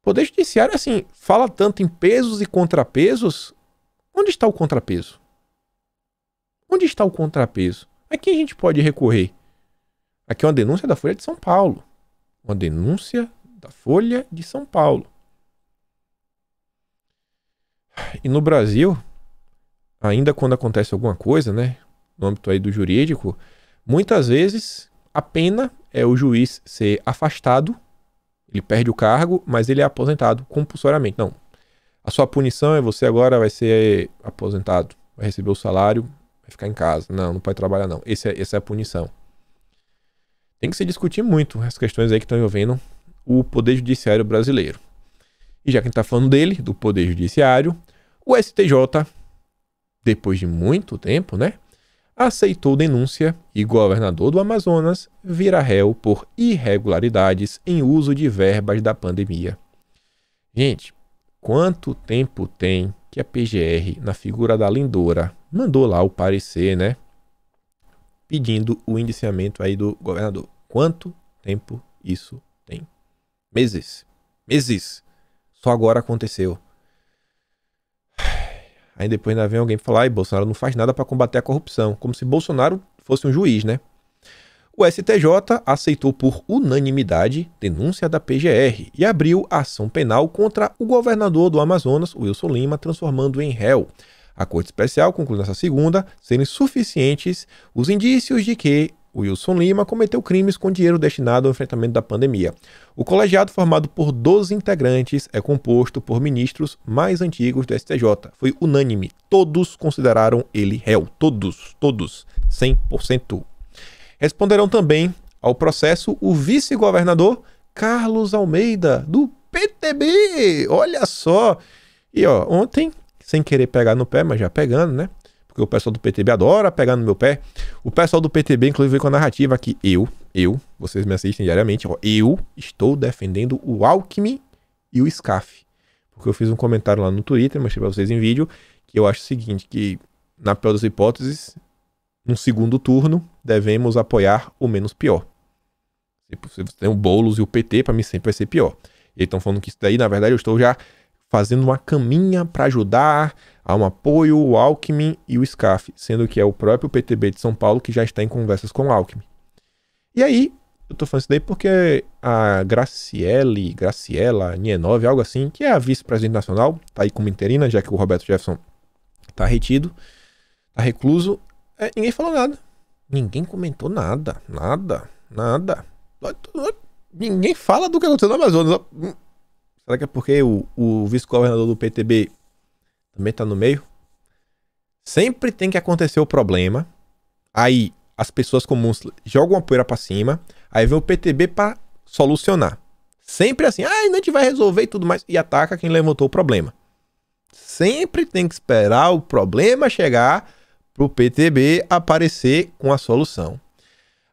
Speaker 1: O Poder Judiciário, assim, fala tanto em pesos e contrapesos. Onde está o contrapeso? Onde está o contrapeso? A quem a gente pode recorrer? Aqui é uma denúncia da Folha de São Paulo. Uma denúncia da Folha de São Paulo. E no Brasil, ainda quando acontece alguma coisa, né, no âmbito aí do jurídico, muitas vezes a pena é o juiz ser afastado, ele perde o cargo, mas ele é aposentado compulsoriamente. Não. A sua punição é você agora vai ser aposentado, vai receber o salário, vai ficar em casa. Não, não pode trabalhar não. Esse é, essa é a punição. Tem que se discutir muito as questões aí que estão envolvendo o Poder Judiciário brasileiro. E já que a gente está falando dele, do Poder Judiciário, o STJ depois de muito tempo, né? Aceitou denúncia e governador do Amazonas vira réu por irregularidades em uso de verbas da pandemia. Gente, quanto tempo tem que a PGR, na figura da Lindora, mandou lá o parecer, né? Pedindo o indiciamento aí do governador. Quanto tempo isso tem? Meses. Meses. Só agora aconteceu. Aí depois ainda vem alguém falar, e Bolsonaro não faz nada para combater a corrupção, como se Bolsonaro fosse um juiz, né? O STJ aceitou por unanimidade denúncia da PGR e abriu ação penal contra o governador do Amazonas, Wilson Lima, transformando em réu. A Corte Especial concluiu nessa segunda serem suficientes os indícios de que Wilson Lima, cometeu crimes com dinheiro destinado ao enfrentamento da pandemia. O colegiado, formado por 12 integrantes, é composto por ministros mais antigos do STJ. Foi unânime. Todos consideraram ele réu. Todos, todos, 100%. Responderão também ao processo o vice-governador Carlos Almeida, do PTB. Olha só! E ó, ontem, sem querer pegar no pé, mas já pegando, né? porque o pessoal do PTB adora pegar no meu pé. O pessoal do PTB, inclusive, veio com a narrativa que eu, eu, vocês me assistem diariamente, ó, eu estou defendendo o Alckmin e o SCAF. Porque eu fiz um comentário lá no Twitter, mostrei pra vocês em vídeo, que eu acho o seguinte, que na pior das hipóteses, no segundo turno, devemos apoiar o menos pior. Se você tem o Boulos e o PT, para mim sempre vai ser pior. Eles estão falando que isso daí, na verdade, eu estou já fazendo uma caminha para ajudar a um apoio o Alckmin e o SCAF, sendo que é o próprio PTB de São Paulo que já está em conversas com o Alckmin. E aí, eu tô falando isso daí porque a Graciele, Graciela Nienove, algo assim, que é a vice-presidente nacional, tá aí como interina, já que o Roberto Jefferson tá retido, tá recluso, é, ninguém falou nada. Ninguém comentou nada, nada, nada. Ninguém fala do que aconteceu no Amazonas. Será que é porque o, o vice-governador do PTB também está no meio? Sempre tem que acontecer o problema. Aí as pessoas comuns jogam a poeira para cima. Aí vem o PTB para solucionar. Sempre assim, ah, a gente vai resolver e tudo mais. E ataca quem levantou o problema. Sempre tem que esperar o problema chegar para o PTB aparecer com a solução.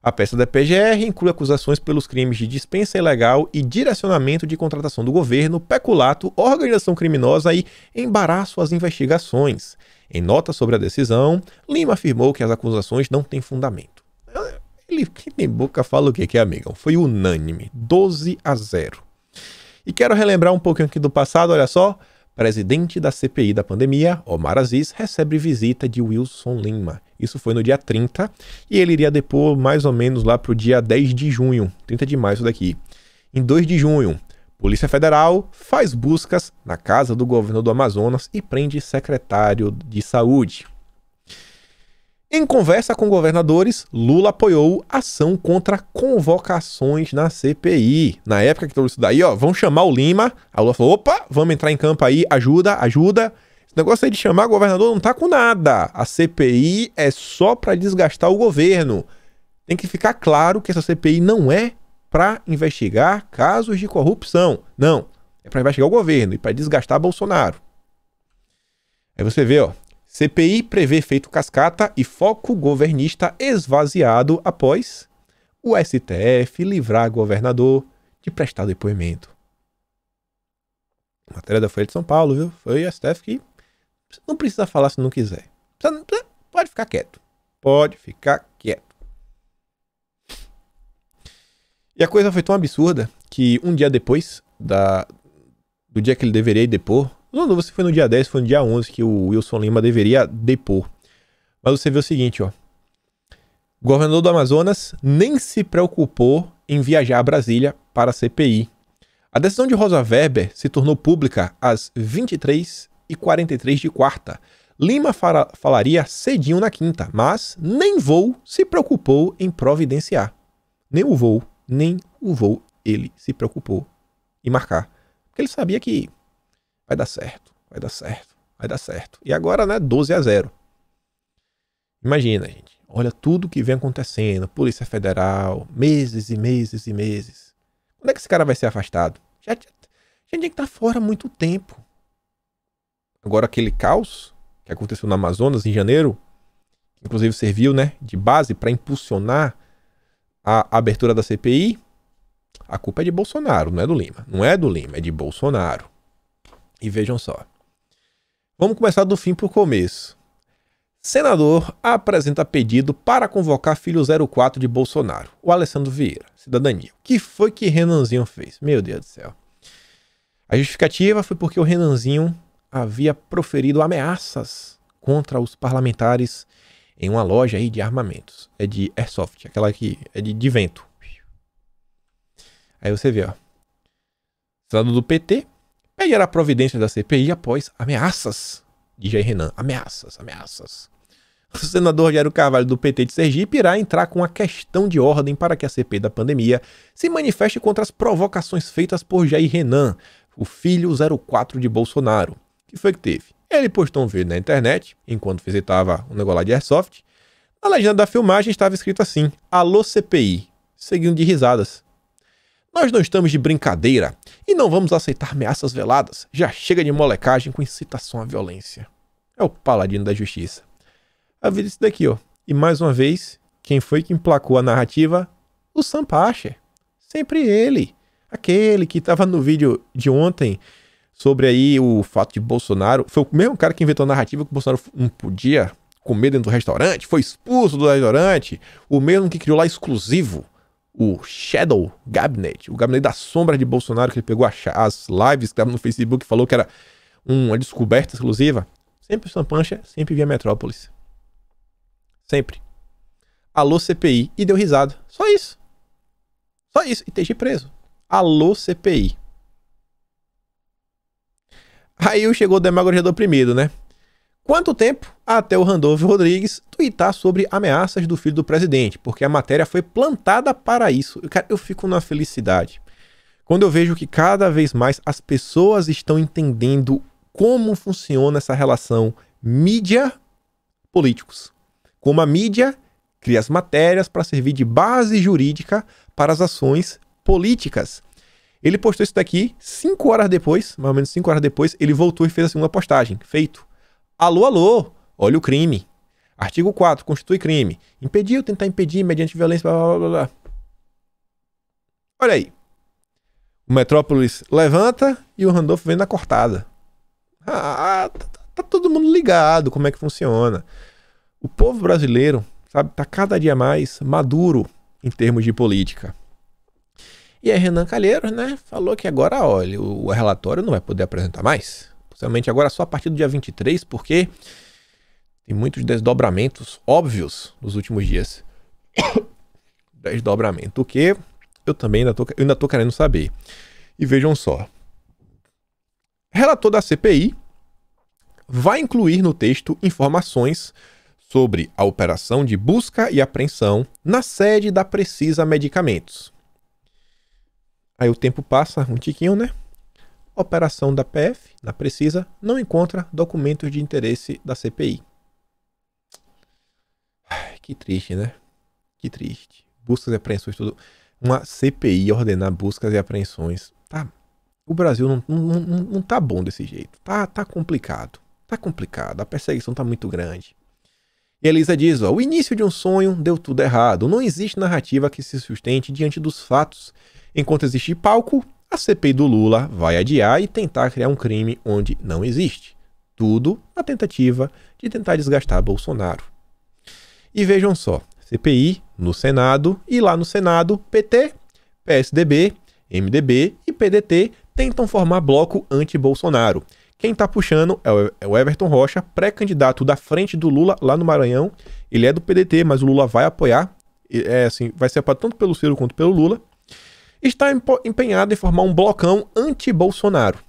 Speaker 1: A peça da PGR inclui acusações pelos crimes de dispensa ilegal e direcionamento de contratação do governo, peculato, organização criminosa e embaraço às investigações. Em nota sobre a decisão, Lima afirmou que as acusações não têm fundamento. Ele, que tem boca, fala o que, que é, amigão? Foi unânime, 12 a 0. E quero relembrar um pouquinho aqui do passado, olha só. Presidente da CPI da pandemia, Omar Aziz, recebe visita de Wilson Lima. Isso foi no dia 30 e ele iria depor mais ou menos lá para o dia 10 de junho, 30 de maio isso daqui. Em 2 de junho, Polícia Federal faz buscas na casa do governador do Amazonas e prende secretário de saúde. Em conversa com governadores, Lula apoiou ação contra convocações na CPI. Na época que trouxe isso daí, ó, vão chamar o Lima. A Lula falou: opa, vamos entrar em campo aí, ajuda, ajuda. Esse negócio aí de chamar governador não tá com nada. A CPI é só para desgastar o governo. Tem que ficar claro que essa CPI não é para investigar casos de corrupção. Não. É para investigar o governo e para desgastar Bolsonaro. Aí você vê, ó, CPI prevê feito cascata e foco governista esvaziado após o STF livrar governador de prestar depoimento. Matéria da Folha de São Paulo, viu? Foi o STF que não precisa falar se não quiser. Pode ficar quieto. Pode ficar quieto. E a coisa foi tão absurda que um dia depois da, do dia que ele deveria depor, não lembro foi no dia 10, foi no dia 11 que o Wilson Lima deveria depor. Mas você vê o seguinte, ó. O governador do Amazonas nem se preocupou em viajar a Brasília para a CPI. A decisão de Rosa Weber se tornou pública às 23h43 de quarta. Lima fala, falaria cedinho na quinta, mas nem voo se preocupou em providenciar. Nem o voo, nem o voo ele se preocupou em marcar. Porque ele sabia que Vai dar certo, vai dar certo, vai dar certo. E agora, né, 12 a 0. Imagina, gente. Olha tudo que vem acontecendo. Polícia Federal, meses e meses e meses. Quando é que esse cara vai ser afastado? Já, já, já tinha que estar tá fora há muito tempo. Agora, aquele caos que aconteceu no Amazonas em janeiro, que inclusive serviu né, de base para impulsionar a abertura da CPI, a culpa é de Bolsonaro, não é do Lima. Não é do Lima, é de Bolsonaro. E vejam só. Vamos começar do fim para o começo. Senador apresenta pedido para convocar filho 04 de Bolsonaro, o Alessandro Vieira, cidadania. O que foi que Renanzinho fez? Meu Deus do céu. A justificativa foi porque o Renanzinho havia proferido ameaças contra os parlamentares em uma loja aí de armamentos. É de airsoft, aquela que é de, de vento. Aí você vê, ó. Senador do PT pedirá providência da CPI após ameaças de Jair Renan. Ameaças, ameaças. O senador Jairo Carvalho do PT de Sergipe irá entrar com uma questão de ordem para que a CPI da pandemia se manifeste contra as provocações feitas por Jair Renan, o filho 04 de Bolsonaro. Que foi que teve? Ele postou um vídeo na internet, enquanto visitava um negócio lá de Airsoft. Na legenda da filmagem estava escrito assim: Alô CPI, seguindo de risadas. Nós não estamos de brincadeira. E não vamos aceitar ameaças veladas. Já chega de molecagem com incitação à violência. É o paladino da justiça. A vida é isso daqui, ó. E mais uma vez, quem foi que emplacou a narrativa? O Sampacher. Sempre ele. Aquele que estava no vídeo de ontem sobre aí o fato de Bolsonaro. Foi o mesmo cara que inventou a narrativa que o Bolsonaro não podia comer dentro do restaurante, foi expulso do restaurante, o mesmo que criou lá exclusivo o Shadow Cabinet, o gabinete da sombra de Bolsonaro, que ele pegou as lives que estavam no Facebook e falou que era uma descoberta exclusiva. Sempre Pancha, sempre via Metrópolis. Sempre. Alô CPI. E deu risada. Só isso. Só isso. E TG preso. Alô CPI. Aí chegou o demagogia oprimido, né? Quanto tempo até o Randolfo Rodrigues twittar sobre ameaças do filho do presidente? Porque a matéria foi plantada para isso. Cara, eu fico na felicidade. Quando eu vejo que cada vez mais as pessoas estão entendendo como funciona essa relação mídia-políticos. Como a mídia cria as matérias para servir de base jurídica para as ações políticas. Ele postou isso daqui cinco horas depois, mais ou menos cinco horas depois, ele voltou e fez assim a segunda postagem. Feito. Alô, alô, olha o crime. Artigo 4 constitui crime. Impedir ou tentar impedir mediante violência, blá, blá, blá, blá. Olha aí. O Metrópolis levanta e o Randolph vem na cortada. Ah, tá, tá, tá todo mundo ligado como é que funciona. O povo brasileiro, sabe, tá cada dia mais maduro em termos de política. E aí Renan Calheiros, né, falou que agora, olha, o relatório não vai poder apresentar mais. Somente agora só a partir do dia 23, porque tem muitos desdobramentos óbvios nos últimos dias. <coughs> Desdobramento, o que eu também ainda tô, ainda tô querendo saber. E vejam só. Relator da CPI vai incluir no texto informações sobre a operação de busca e apreensão na sede da Precisa Medicamentos. Aí o tempo passa, um tiquinho, né? operação da PF, na Precisa, não encontra documentos de interesse da CPI. Que triste, né? Que triste. Buscas e apreensões, tudo. Uma CPI ordenar buscas e apreensões. Tá. O Brasil não, não, não, não tá bom desse jeito. Tá, tá complicado. Tá complicado. A perseguição tá muito grande. E Elisa diz: ó, o início de um sonho deu tudo errado. Não existe narrativa que se sustente diante dos fatos. Enquanto existe palco, a CPI do Lula vai adiar e tentar criar um crime onde não existe. Tudo na tentativa de tentar desgastar Bolsonaro. E vejam só: CPI no Senado e lá no Senado, PT, PSDB, MDB e PDT tentam formar bloco anti-Bolsonaro. Quem está puxando é, é o Everton Rocha, pré-candidato da frente do Lula lá no Maranhão. Ele é do PDT, mas o Lula vai apoiar. É assim, vai ser apoiado tanto pelo Ciro quanto pelo Lula está empenhado em formar um blocão anti-Bolsonaro.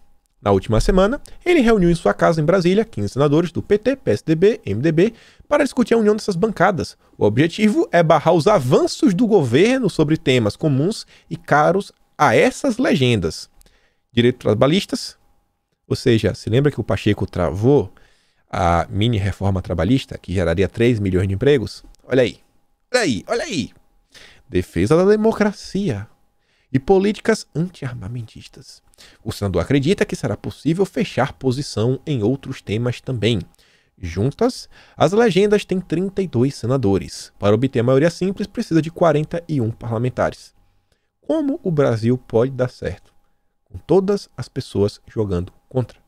Speaker 1: Na última semana, ele reuniu em sua casa em Brasília 15 senadores do PT, PSDB, MDB para discutir a união dessas bancadas. O objetivo é barrar os avanços do governo sobre temas comuns e caros a essas legendas. Direitos trabalhistas, ou seja, se lembra que o Pacheco travou a mini reforma trabalhista que geraria 3 milhões de empregos? Olha aí, olha aí, olha aí. Defesa da democracia, e políticas anti-armamentistas. O Sandu acredita que será possível fechar posição em outros temas também. Juntas, as legendas têm 32 senadores. Para obter a maioria simples, precisa de 41 parlamentares. Como o Brasil pode dar certo? Com todas as pessoas jogando contra.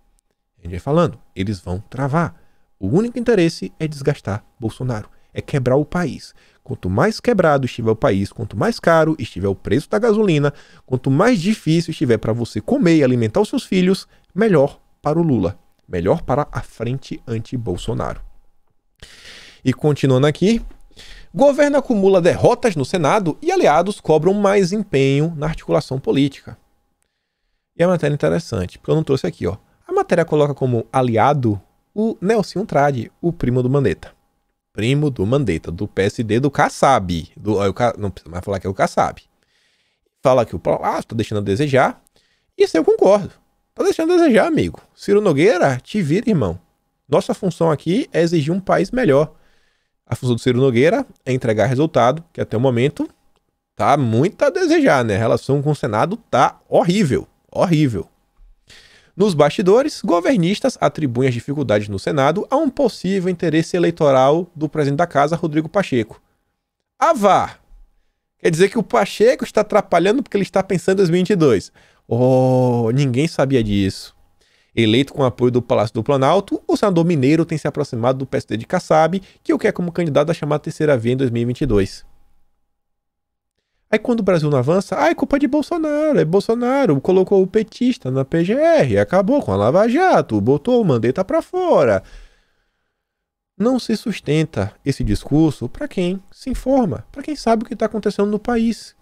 Speaker 1: A gente vai falando, eles vão travar. O único interesse é desgastar Bolsonaro é quebrar o país. Quanto mais quebrado estiver o país, quanto mais caro estiver o preço da gasolina, quanto mais difícil estiver para você comer e alimentar os seus filhos, melhor para o Lula, melhor para a frente anti-Bolsonaro. E continuando aqui, governo acumula derrotas no Senado e aliados cobram mais empenho na articulação política. E a matéria é interessante, porque eu não trouxe aqui, ó. A matéria coloca como aliado o Nelson Trade, o primo do Mandetta primo do Mandetta, do PSD, do Kassab. Do, é, não precisa mais falar que é o Kassab. Fala que o ah, tá deixando a desejar. Isso eu concordo. Tá deixando a desejar, amigo. Ciro Nogueira, te vira, irmão. Nossa função aqui é exigir um país melhor. A função do Ciro Nogueira é entregar resultado, que até o momento tá muito a desejar, né? A relação com o Senado tá horrível. Horrível. Nos bastidores, governistas atribuem as dificuldades no Senado a um possível interesse eleitoral do presidente da casa, Rodrigo Pacheco. Avar! Quer dizer que o Pacheco está atrapalhando porque ele está pensando em 2022. Oh, ninguém sabia disso. Eleito com apoio do Palácio do Planalto, o senador mineiro tem se aproximado do PSD de Kassab, que o quer como candidato a chamada terceira via em 2022. Aí quando o Brasil não avança, ah, é culpa de Bolsonaro, é Bolsonaro, colocou o petista na PGR, acabou com a Lava Jato, botou o Mandetta para fora. Não se sustenta esse discurso para quem se informa, para quem sabe o que está acontecendo no país,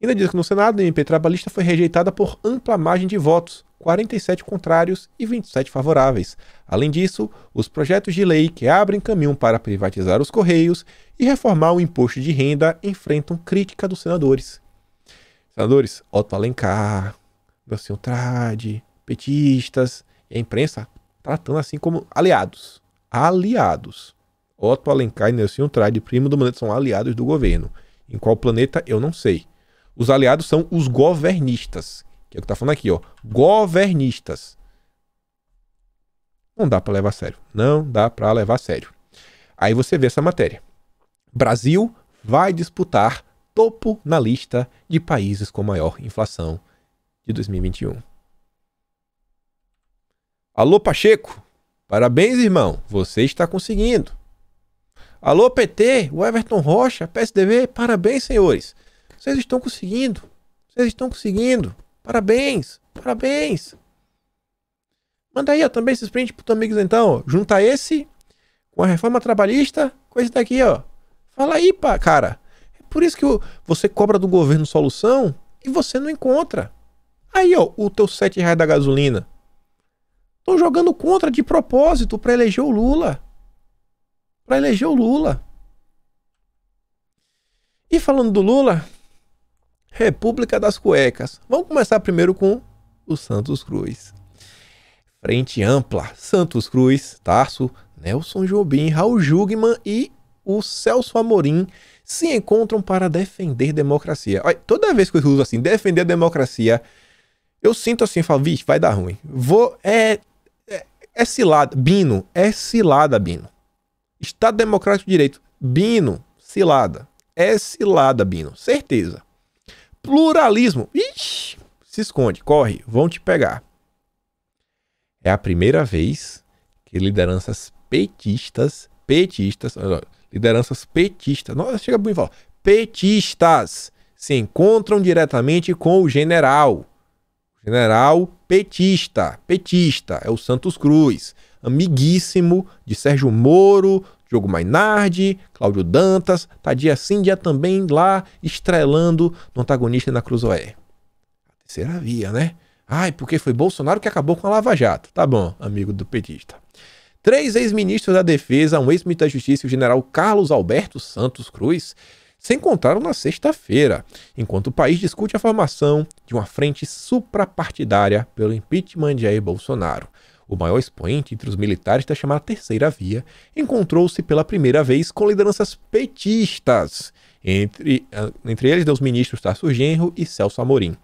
Speaker 1: Ainda diz que no Senado, a MP trabalhista foi rejeitada por ampla margem de votos, 47 contrários e 27 favoráveis. Além disso, os projetos de lei que abrem caminho para privatizar os Correios e reformar o imposto de renda enfrentam crítica dos senadores. Senadores, Otto Alencar, Nelson Trade, petistas e a imprensa tratando assim como aliados. Aliados. Otto Alencar e Nelson Trade, primo do Mandetta, são aliados do governo. Em qual planeta, eu não sei. Os aliados são os governistas. Que é o que tá falando aqui, ó. Governistas. Não dá para levar a sério. Não dá para levar a sério. Aí você vê essa matéria. Brasil vai disputar topo na lista de países com maior inflação de 2021. Alô, Pacheco. Parabéns, irmão. Você está conseguindo. Alô, PT, o Everton Rocha, PSDB, parabéns, senhores. Vocês estão conseguindo. Vocês estão conseguindo. Parabéns. Parabéns. Manda aí ó, também esses print para os amigos então. Ó. Junta esse com a reforma trabalhista com esse daqui, ó. Fala aí, pá, cara. É por isso que você cobra do governo solução e você não encontra. Aí, ó, o teu 7 reais da gasolina. Estão jogando contra de propósito para eleger o Lula. Para eleger o Lula. E falando do Lula, República das Cuecas. Vamos começar primeiro com o Santos Cruz. Frente ampla, Santos Cruz, Tarso, Nelson Jobim, Raul Jugman e o Celso Amorim se encontram para defender democracia. Olha, toda vez que eu uso assim, defender democracia, eu sinto assim, falo, vixe, vai dar ruim. Vou, é, é, é cilada, Bino, é cilada, Bino. Estado Democrático de Direito, Bino, cilada. É cilada, Bino, certeza pluralismo. Ixi, se esconde, corre, vão te pegar. É a primeira vez que lideranças petistas, petistas, lideranças petistas, nossa, chega bem fala, petistas se encontram diretamente com o general. General petista, petista, é o Santos Cruz, amiguíssimo de Sérgio Moro, Diogo Mainardi, Cláudio Dantas, tá dia sim, dia também lá estrelando no antagonista na Cruzoé. A terceira via, né? Ai, porque foi Bolsonaro que acabou com a Lava Jato. Tá bom, amigo do petista. Três ex-ministros da Defesa, um ex-ministro da Justiça e o general Carlos Alberto Santos Cruz se encontraram na sexta-feira, enquanto o país discute a formação de uma frente suprapartidária pelo impeachment de Jair Bolsonaro o maior expoente entre os militares da chamada Terceira Via, encontrou-se pela primeira vez com lideranças petistas, entre, ah, entre eles os ministros Tarso Genro e Celso Amorim.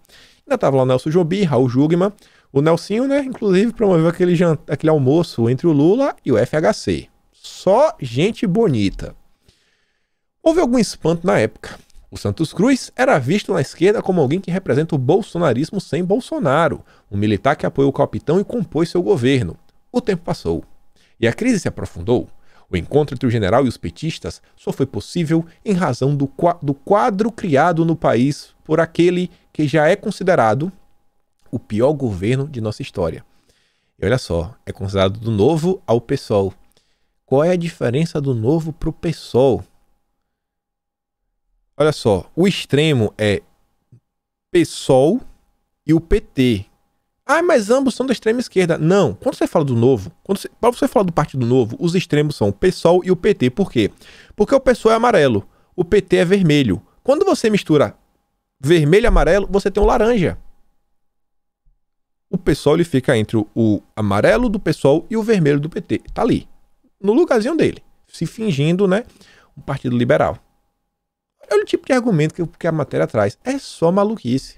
Speaker 1: Ainda estava lá o Nelson Jobim, Raul Jugman, o Nelsinho, né, inclusive promoveu aquele, aquele almoço entre o Lula e o FHC. Só gente bonita. Houve algum espanto na época. O Santos Cruz era visto na esquerda como alguém que representa o bolsonarismo sem Bolsonaro, um militar que apoiou o capitão e compôs seu governo. O tempo passou. E a crise se aprofundou. O encontro entre o general e os petistas só foi possível em razão do, do quadro criado no país por aquele que já é considerado o pior governo de nossa história. E olha só, é considerado do novo ao PSOL. Qual é a diferença do novo para o PSOL? Olha só, o extremo é PSOL e o PT. Ah, mas ambos são da extrema esquerda. Não, quando você fala do novo, quando você, para você falar do Partido Novo, os extremos são o PSOL e o PT. Por quê? Porque o PSOL é amarelo, o PT é vermelho. Quando você mistura vermelho e amarelo, você tem um laranja. O PSOL ele fica entre o, o amarelo do PSOL e o vermelho do PT. Tá ali, no lugarzinho dele, se fingindo, né, um partido liberal. Olha é o tipo de argumento que, que a matéria traz. É só maluquice.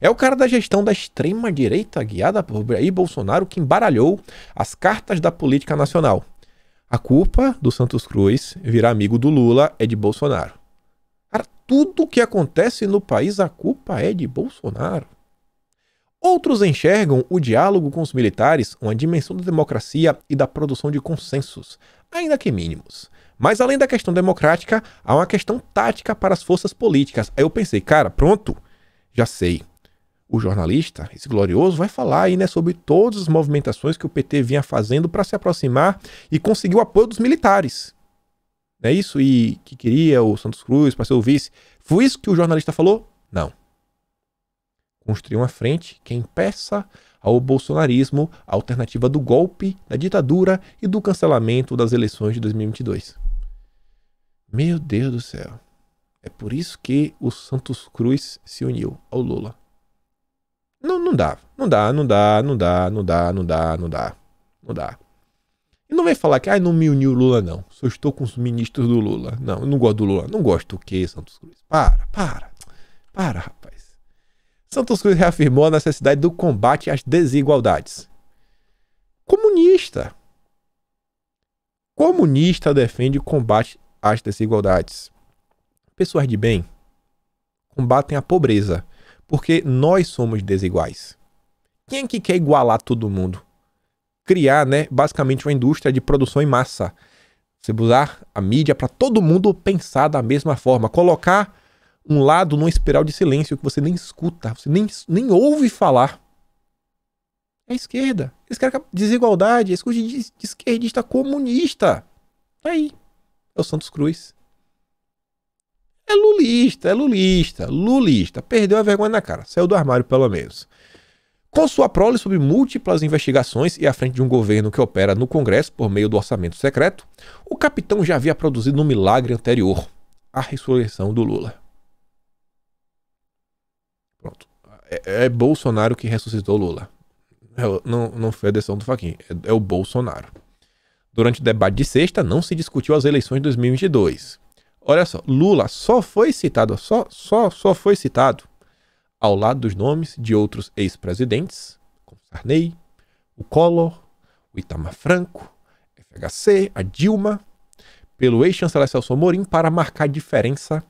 Speaker 1: É o cara da gestão da extrema-direita, guiada por aí Bolsonaro, que embaralhou as cartas da política nacional. A culpa do Santos Cruz virar amigo do Lula é de Bolsonaro. Cara, tudo que acontece no país, a culpa é de Bolsonaro. Outros enxergam o diálogo com os militares uma dimensão da democracia e da produção de consensos, ainda que mínimos. Mas além da questão democrática, há uma questão tática para as forças políticas. Aí eu pensei, cara, pronto, já sei. O jornalista, esse glorioso, vai falar aí né, sobre todas as movimentações que o PT vinha fazendo para se aproximar e conseguir o apoio dos militares. Não é isso? E que queria o Santos Cruz para ser o vice. Foi isso que o jornalista falou? Não. Construir uma frente que é impeça ao bolsonarismo a alternativa do golpe, da ditadura e do cancelamento das eleições de 2022. Meu Deus do céu. É por isso que o Santos Cruz se uniu ao Lula. Não, não dá. Não dá, não dá, não dá, não dá, não dá, não dá. Não dá. E não vem falar que, ah, não me uniu o Lula, não. Só estou com os ministros do Lula. Não, eu não gosto do Lula. Não gosto do Santos Cruz? Para, para. Para, rapaz. Santos Cruz reafirmou a necessidade do combate às desigualdades. Comunista. Comunista defende o combate as desigualdades. Pessoas de bem combatem a pobreza, porque nós somos desiguais. Quem é que quer igualar todo mundo? Criar, né, basicamente uma indústria de produção em massa. Você usar a mídia para todo mundo pensar da mesma forma, colocar um lado numa espiral de silêncio que você nem escuta, você nem, nem ouve falar. É a esquerda. Eles querem desigualdade, é de esquerdista comunista. Tá aí é o Santos Cruz. É lulista, é lulista, lulista. Perdeu a vergonha na cara, saiu do armário pelo menos. Com sua prole sobre múltiplas investigações e à frente de um governo que opera no Congresso por meio do orçamento secreto, o capitão já havia produzido um milagre anterior: a ressurreição do Lula. Pronto. É, é Bolsonaro que ressuscitou Lula. É, não, não foi a decisão do Faquinha, é, é o Bolsonaro. Durante o debate de sexta, não se discutiu as eleições de 2022. Olha só, Lula só foi citado, só, só, só foi citado ao lado dos nomes de outros ex-presidentes, como Sarney, o Collor, o Itamar Franco, FHC, a Dilma, pelo ex-chanceler Celso Morim para marcar diferença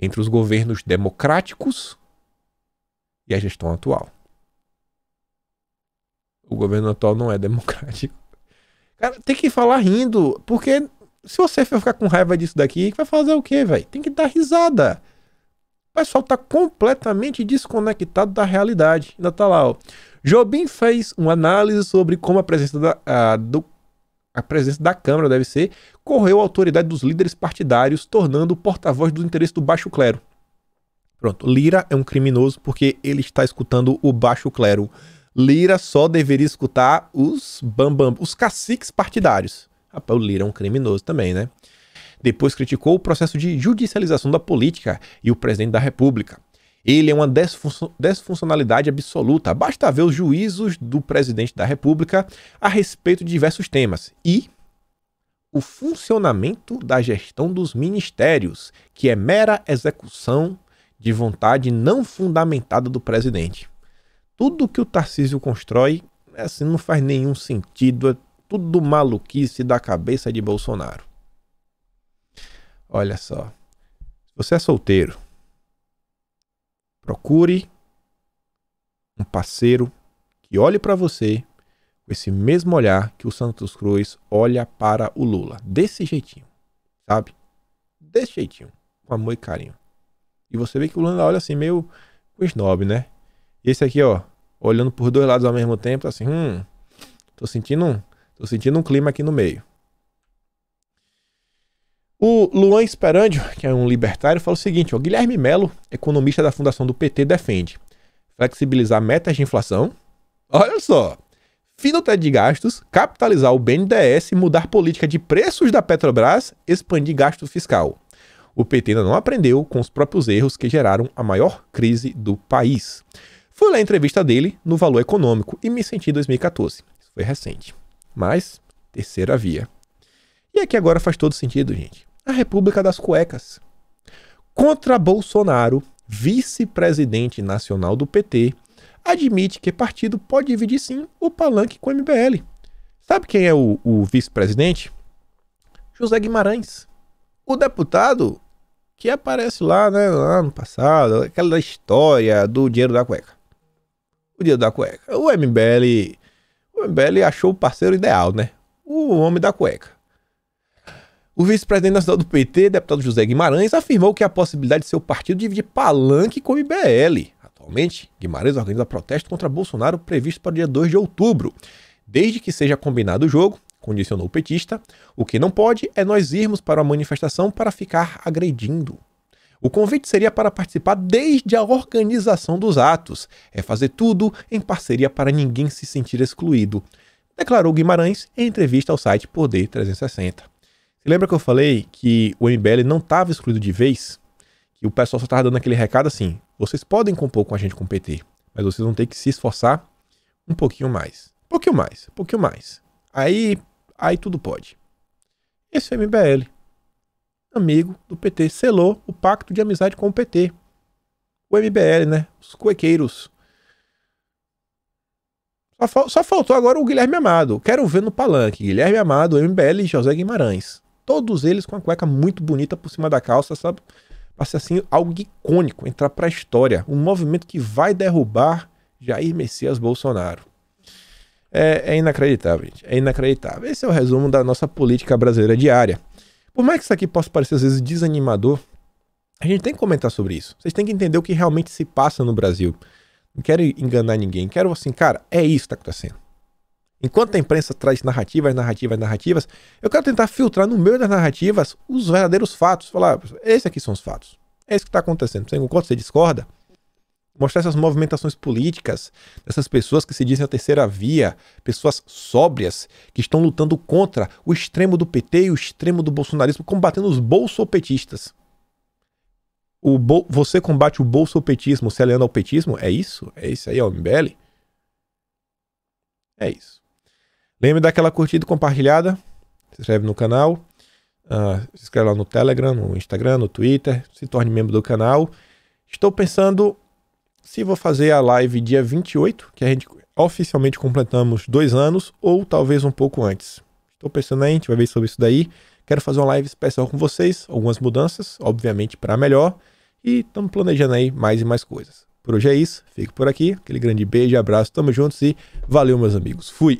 Speaker 1: entre os governos democráticos e a gestão atual. O governo atual não é democrático. Cara, tem que falar rindo, porque se você for ficar com raiva disso daqui, vai fazer o quê, velho? Tem que dar risada. O pessoal tá completamente desconectado da realidade. Ainda tá lá, ó. Jobim fez uma análise sobre como a presença da, a, do, a presença da Câmara deve ser correu a autoridade dos líderes partidários, tornando o porta-voz do interesse do baixo clero. Pronto, Lira é um criminoso porque ele está escutando o baixo clero. Lira só deveria escutar os bambam, os caciques partidários. Rapaz, o Lira é um criminoso também, né? Depois criticou o processo de judicialização da política e o presidente da República. Ele é uma desfuncio desfuncionalidade absoluta. Basta ver os juízos do presidente da República a respeito de diversos temas e o funcionamento da gestão dos ministérios, que é mera execução de vontade não fundamentada do presidente tudo que o Tarcísio constrói é assim, não faz nenhum sentido, é tudo maluquice da cabeça de Bolsonaro. Olha só, se você é solteiro, procure um parceiro que olhe para você com esse mesmo olhar que o Santos Cruz olha para o Lula, desse jeitinho, sabe? Desse jeitinho, com amor e carinho. E você vê que o Lula olha assim meio com snob, né? Esse aqui, ó, olhando por dois lados ao mesmo tempo, assim, hum, tô sentindo um, tô sentindo um clima aqui no meio. O Luan Esperandio, que é um libertário, fala o seguinte: o Guilherme Melo, economista da fundação do PT, defende flexibilizar metas de inflação. Olha só, finota de gastos, capitalizar o BNDES, mudar política de preços da Petrobras, expandir gasto fiscal. O PT ainda não aprendeu com os próprios erros que geraram a maior crise do país. Fui ler a entrevista dele no Valor Econômico e me senti em 2014. Isso foi recente. Mas, terceira via. E aqui agora faz todo sentido, gente. A República das Cuecas. Contra Bolsonaro, vice-presidente nacional do PT, admite que partido pode dividir sim o palanque com o MBL. Sabe quem é o, o vice-presidente? José Guimarães. O deputado que aparece lá, né, lá no passado, aquela história do dinheiro da cueca o Dia da Cueca. O MBL, o MBL achou o parceiro ideal, né? O homem da cueca. O vice-presidente nacional do PT, deputado José Guimarães, afirmou que a possibilidade de seu partido dividir palanque com o MBL. Atualmente, Guimarães organiza protesto contra Bolsonaro previsto para o dia 2 de outubro. Desde que seja combinado o jogo, condicionou o petista, o que não pode é nós irmos para a manifestação para ficar agredindo. O convite seria para participar desde a organização dos atos, é fazer tudo em parceria para ninguém se sentir excluído, declarou Guimarães em entrevista ao site Poder 360. Você lembra que eu falei que o MBL não estava excluído de vez? Que o pessoal só estava dando aquele recado assim: vocês podem compor com a gente com o PT, mas vocês vão ter que se esforçar um pouquinho mais. Um pouquinho mais, um pouquinho mais. Aí, aí tudo pode. Esse é o MBL amigo do PT. Selou o pacto de amizade com o PT. O MBL, né? Os cuequeiros. Só, fal só faltou agora o Guilherme Amado. Quero ver no palanque. Guilherme Amado, MBL e José Guimarães. Todos eles com a cueca muito bonita por cima da calça, sabe? Pra ser assim, algo icônico, entrar pra história. Um movimento que vai derrubar Jair Messias Bolsonaro. É, é, inacreditável, gente. É inacreditável. Esse é o resumo da nossa política brasileira diária. Por mais que isso aqui possa parecer às vezes desanimador, a gente tem que comentar sobre isso. Vocês têm que entender o que realmente se passa no Brasil. Não quero enganar ninguém. Quero assim, cara, é isso que está acontecendo. Enquanto a imprensa traz narrativas, narrativas, narrativas, eu quero tentar filtrar no meio das narrativas os verdadeiros fatos. Falar, ah, esses aqui são os fatos. É isso que está acontecendo. Enquanto Você discorda? mostrar essas movimentações políticas dessas pessoas que se dizem a terceira via, pessoas sóbrias que estão lutando contra o extremo do PT e o extremo do bolsonarismo, combatendo os bolsopetistas. O bol você combate o bolsopetismo se aliando ao petismo? É isso? É isso aí, é o MBL? É isso. Lembre daquela curtida e compartilhada. Se inscreve no canal. Uh, se inscreve lá no Telegram, no Instagram, no Twitter. Se torne membro do canal. Estou pensando se vou fazer a live dia 28, que a gente oficialmente completamos dois anos, ou talvez um pouco antes. Estou pensando aí, a gente vai ver sobre isso daí. Quero fazer uma live especial com vocês, algumas mudanças, obviamente para melhor, e estamos planejando aí mais e mais coisas. Por hoje é isso, fico por aqui, aquele grande beijo, abraço, tamo juntos e valeu meus amigos. Fui!